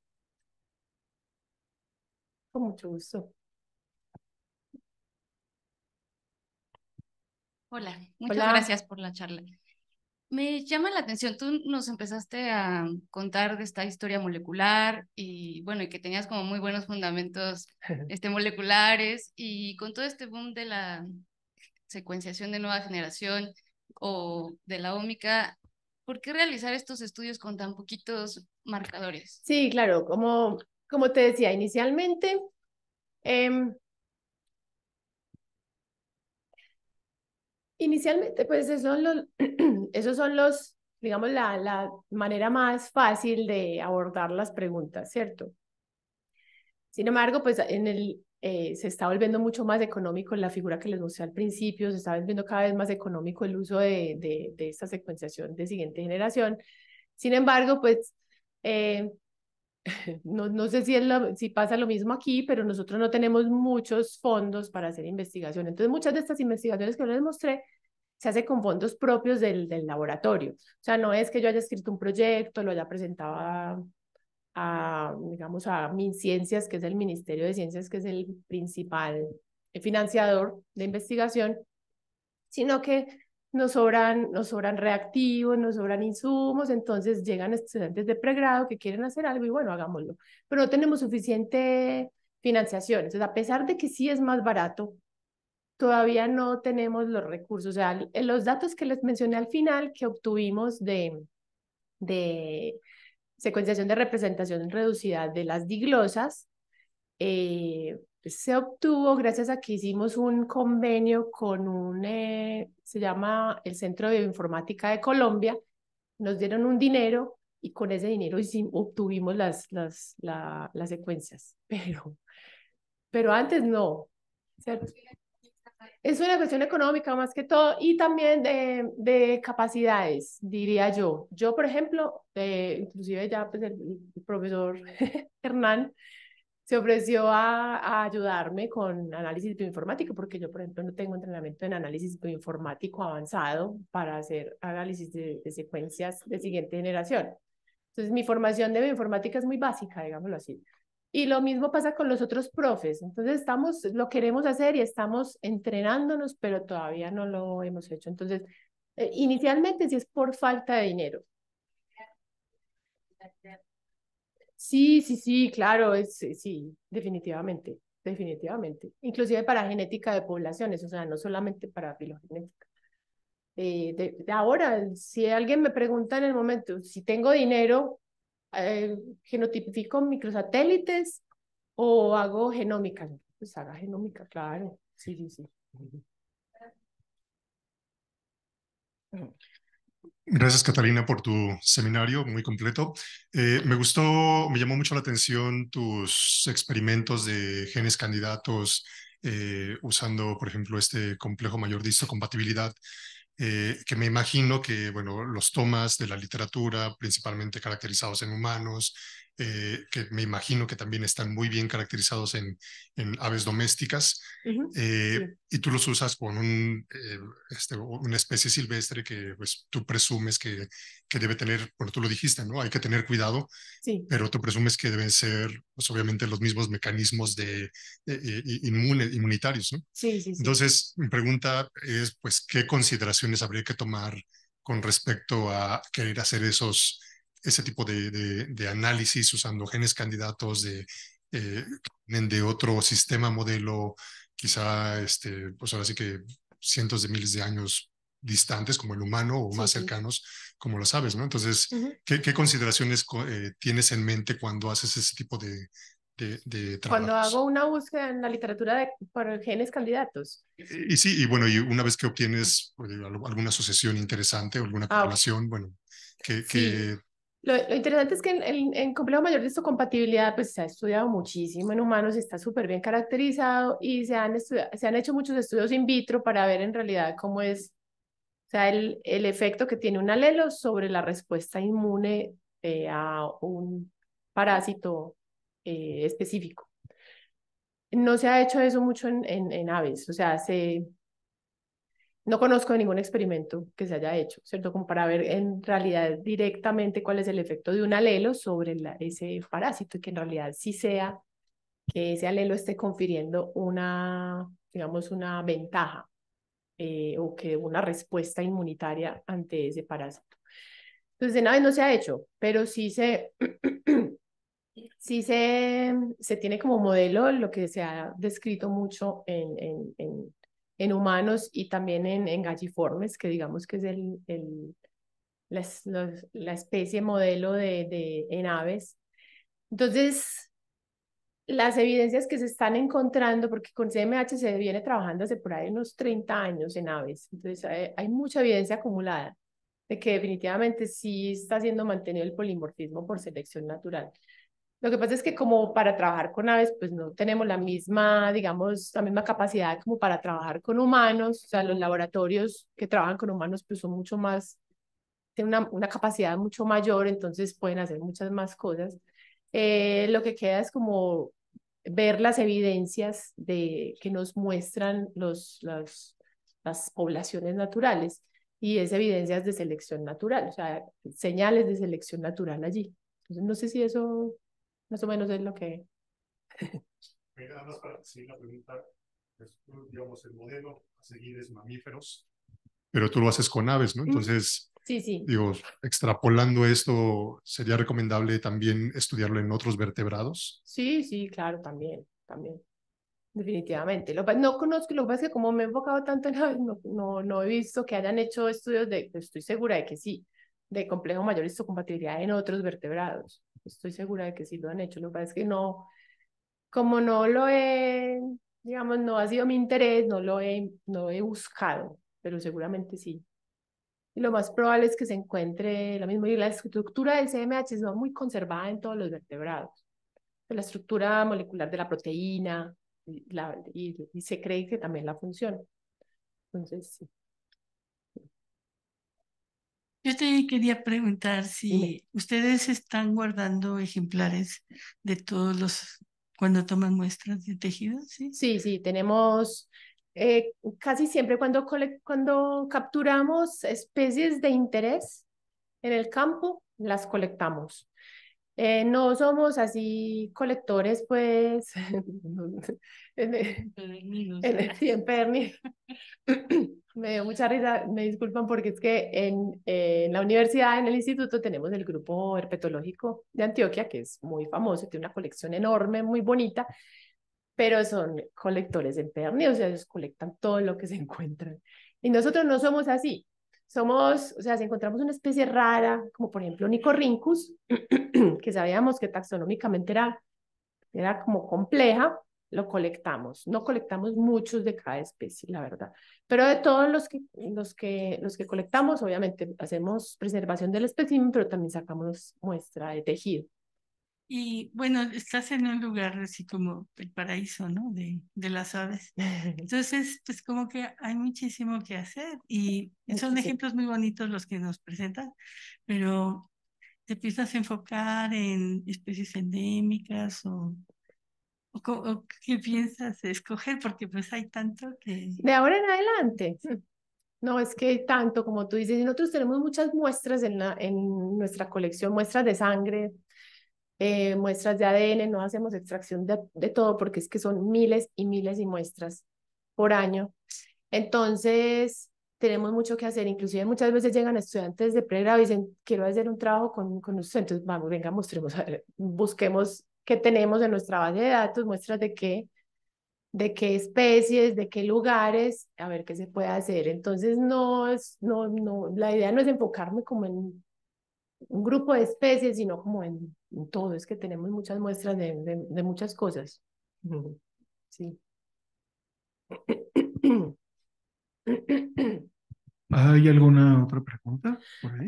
Con mucho gusto. Hola, muchas gracias por la charla. Me llama la atención, tú nos empezaste a contar de esta historia molecular y bueno, y que tenías como muy buenos fundamentos este, moleculares y con todo este boom de la secuenciación de nueva generación o de la ómica, ¿por qué realizar estos estudios con tan poquitos marcadores? Sí, claro, como, como te decía, inicialmente eh, Inicialmente, pues esos son los, esos son los digamos, la, la manera más fácil de abordar las preguntas, ¿cierto? Sin embargo, pues en el, eh, se está volviendo mucho más económico la figura que les mostré al principio, se está volviendo cada vez más económico el uso de, de, de esta secuenciación de siguiente generación. Sin embargo, pues eh, no, no sé si, si pasa lo mismo aquí, pero nosotros no tenemos muchos fondos para hacer investigación. Entonces, muchas de estas investigaciones que les mostré se hace con fondos propios del, del laboratorio. O sea, no es que yo haya escrito un proyecto, lo haya presentado a, a, digamos, a MinCiencias, que es el Ministerio de Ciencias, que es el principal financiador de investigación, sino que nos sobran, nos sobran reactivos, nos sobran insumos, entonces llegan estudiantes de pregrado que quieren hacer algo y bueno, hagámoslo. Pero no tenemos suficiente financiación. Entonces, a pesar de que sí es más barato, todavía no tenemos los recursos. O sea, eh, los datos que les mencioné al final que obtuvimos de, de secuenciación de representación reducida de las diglosas, eh, se obtuvo gracias a que hicimos un convenio con un, eh, se llama el Centro de Informática de Colombia, nos dieron un dinero y con ese dinero obtuvimos las, las, las secuencias, pero, pero antes no. Es una cuestión económica más que todo y también de, de capacidades, diría yo. Yo, por ejemplo, eh, inclusive ya pues, el profesor Hernán se ofreció a, ayudarme con análisis bioinformático, porque yo, por ejemplo, no tengo entrenamiento en análisis bioinformático avanzado para hacer análisis de, secuencias de siguiente generación. Entonces, mi formación de bioinformática es muy básica, digámoslo así. Y lo mismo pasa con los otros profes. Entonces, estamos, lo queremos hacer y estamos entrenándonos, pero todavía no lo hemos hecho. Entonces, eh, inicialmente sí es por falta de dinero. Sí, sí, sí, claro, es, sí, definitivamente, definitivamente. Inclusive para genética de poblaciones, o sea, no solamente para filogenética. Eh, de, ahora, si alguien me pregunta en el momento, si tengo dinero, eh, genotipifico microsatélites o hago genómica, pues haga genómica, claro, sí, sí, sí. Gracias, Catalina, por tu seminario muy completo. Eh, me gustó, me llamó mucho la atención tus experimentos de genes candidatos eh, usando, por ejemplo, este complejo mayor de compatibilidad eh, que me imagino que, bueno, los tomas de la literatura, principalmente caracterizados en humanos, eh, que me imagino que también están muy bien caracterizados en, en aves domésticas, eh, y tú los usas con un, eh, este, una especie silvestre que pues, tú presumes que, que debe tener, bueno, tú lo dijiste, ¿no? Hay que tener cuidado, pero tú presumes que deben ser, pues obviamente, los mismos mecanismos de, inmunitarios, ¿no? Sí, sí, sí. Entonces, mi pregunta es, pues, ¿qué consideraciones habría que tomar con respecto a querer hacer esos ese tipo de, de, análisis usando genes candidatos de, eh, de otro sistema modelo, quizá, este, pues ahora sí que cientos de miles de años distantes como el humano o más cercanos como lo sabes, ¿no? Entonces, ¿qué, consideraciones eh, tienes en mente cuando haces ese tipo de, de, trabajos? Cuando hago una búsqueda en la literatura de, por genes candidatos. Y, sí, y bueno, y una vez que obtienes pues, alguna asociación interesante o alguna ah, bueno, que... que lo, interesante es que en, en, complejo mayor de histocompatibilidad pues, se ha estudiado muchísimo en humanos, y está súper bien caracterizado y se han, se han hecho muchos estudios in vitro para ver en realidad cómo es o sea, el, el efecto que tiene un alelo sobre la respuesta inmune eh, a un parásito eh, específico. No se ha hecho eso mucho en, en aves, o sea, se, no conozco de ningún experimento que se haya hecho, ¿cierto? Como para ver en realidad directamente cuál es el efecto de un alelo sobre ese parásito y que en realidad sí sea que ese alelo esté confiriendo una, digamos, una ventaja eh, o que una respuesta inmunitaria ante ese parásito. Entonces, de nada no se ha hecho, pero sí se, sí se, se tiene como modelo lo que se ha descrito mucho en, en en humanos y también en, en galliformes, que digamos que es el, el la, la, especie modelo de, de, en aves. Entonces, las evidencias que se están encontrando, porque con CMH se viene trabajando hace por ahí unos 30 años en aves, entonces hay, hay mucha evidencia acumulada de que definitivamente sí está siendo mantenido el polimorfismo por selección natural. Lo que pasa es que como para trabajar con aves, pues no tenemos la misma, digamos, la misma capacidad como para trabajar con humanos. O sea, los laboratorios que trabajan con humanos, pues son mucho más, tienen una, una capacidad mucho mayor, entonces pueden hacer muchas más cosas. Eh, lo que queda es como ver las evidencias de, que nos muestran los, los, las poblaciones naturales y es evidencias de selección natural, o sea, señales de selección natural allí. Entonces, no sé si eso más o menos es lo que... Mira, más para seguir la pregunta, pues, digamos, el modelo a seguir es mamíferos, pero tú lo haces con aves, ¿no? Mm, Entonces, sí, sí. digo, extrapolando esto, ¿sería recomendable también estudiarlo en otros vertebrados? Sí, sí, claro, también, también. Definitivamente. Lo, no conozco, lo que pasa es que como me he enfocado tanto en aves, no, no, no he visto que hayan hecho estudios de, pues, estoy segura de que sí, de complejo mayor y su compatibilidad en otros vertebrados. Estoy segura de que sí lo han hecho. Lo que pasa es que no, como no lo he, digamos, no ha sido mi interés, no lo he, no he buscado, pero seguramente sí. Y lo más probable es que se encuentre lo mismo. Y la estructura del CMH es muy conservada en todos los vertebrados. La estructura molecular de la proteína, y, y, se cree que también la función. Entonces, sí. Yo te quería preguntar si ustedes están guardando ejemplares de todos los, cuando toman muestras de tejidos. ¿sí? Sí, tenemos eh, casi siempre cuando, cuando capturamos especies de interés en el campo, las colectamos. Eh, no somos así colectores, pues, en, e, en me dio mucha risa, me disculpan porque es que en, en, la universidad, en el instituto, tenemos el grupo herpetológico de Antioquia, que es muy famoso, tiene una colección enorme, muy bonita, pero son colectores en perni, o sea, ellos colectan todo lo que se encuentran. Y nosotros no somos así, somos, o sea, si encontramos una especie rara, como por ejemplo Nicorrincus, que sabíamos que taxonómicamente era, era como compleja, lo colectamos. No colectamos muchos de cada especie, la verdad. Pero de todos los que, los que, los que colectamos, obviamente hacemos preservación del espécimen, pero también sacamos muestra de tejido. Y bueno, estás en un lugar así como el paraíso, ¿no? De, de las aves. Entonces, pues como que hay muchísimo que hacer y son ejemplos muy bonitos los que nos presentan, pero te empiezas enfocar en especies endémicas o, o, qué piensas escoger, porque pues hay tanto que... De ahora en adelante. No, es que tanto, como tú dices, nosotros tenemos muchas muestras en, la, en nuestra colección, muestras de sangre, eh, muestras de ADN, no hacemos extracción de, de todo porque es que son miles y miles de muestras por año. Entonces, tenemos mucho que hacer. Inclusive muchas veces llegan estudiantes de pregrado y dicen, quiero hacer un trabajo con, con usted. Entonces, vamos, venga, mostremos, busquemos qué tenemos en nuestra base de datos, muestras de qué, de qué especies, de qué lugares, a ver qué se puede hacer. Entonces, no, es, no, no, la idea no es enfocarme como en un grupo de especies, sino como en todo, es que tenemos muchas muestras de, muchas cosas. Sí. ¿Hay alguna otra pregunta por ahí?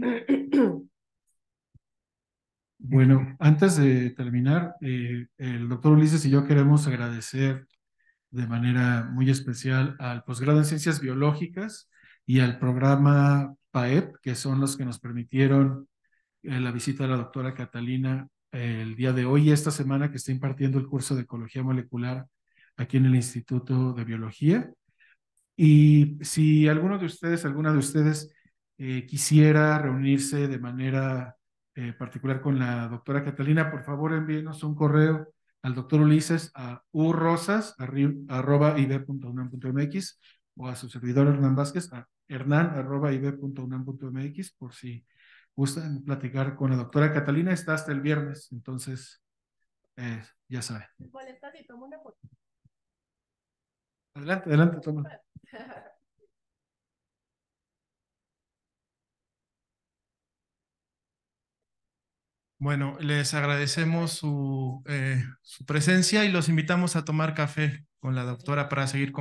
Bueno, antes de terminar, eh, el doctor Ulises y yo queremos agradecer de manera muy especial al posgrado en ciencias biológicas y al programa PAEP, e que son los que nos permitieron eh, la visita de la doctora Catalina eh, el día de hoy esta semana que está impartiendo el curso de ecología molecular aquí en el Instituto de Biología. Y si alguno de ustedes, alguna de ustedes eh, quisiera reunirse de manera particular con la doctora Catalina, por favor envíenos un correo al doctor Ulises a ib.unam.mx o a su servidor Hernán Vázquez a hernán.ib.unam.mx por si gustan platicar con la doctora Catalina, está hasta el viernes, entonces eh, ya sabe. Adelante, adelante, toma. Bueno, les agradecemos su, eh, su presencia y los invitamos a tomar café con la doctora para seguir con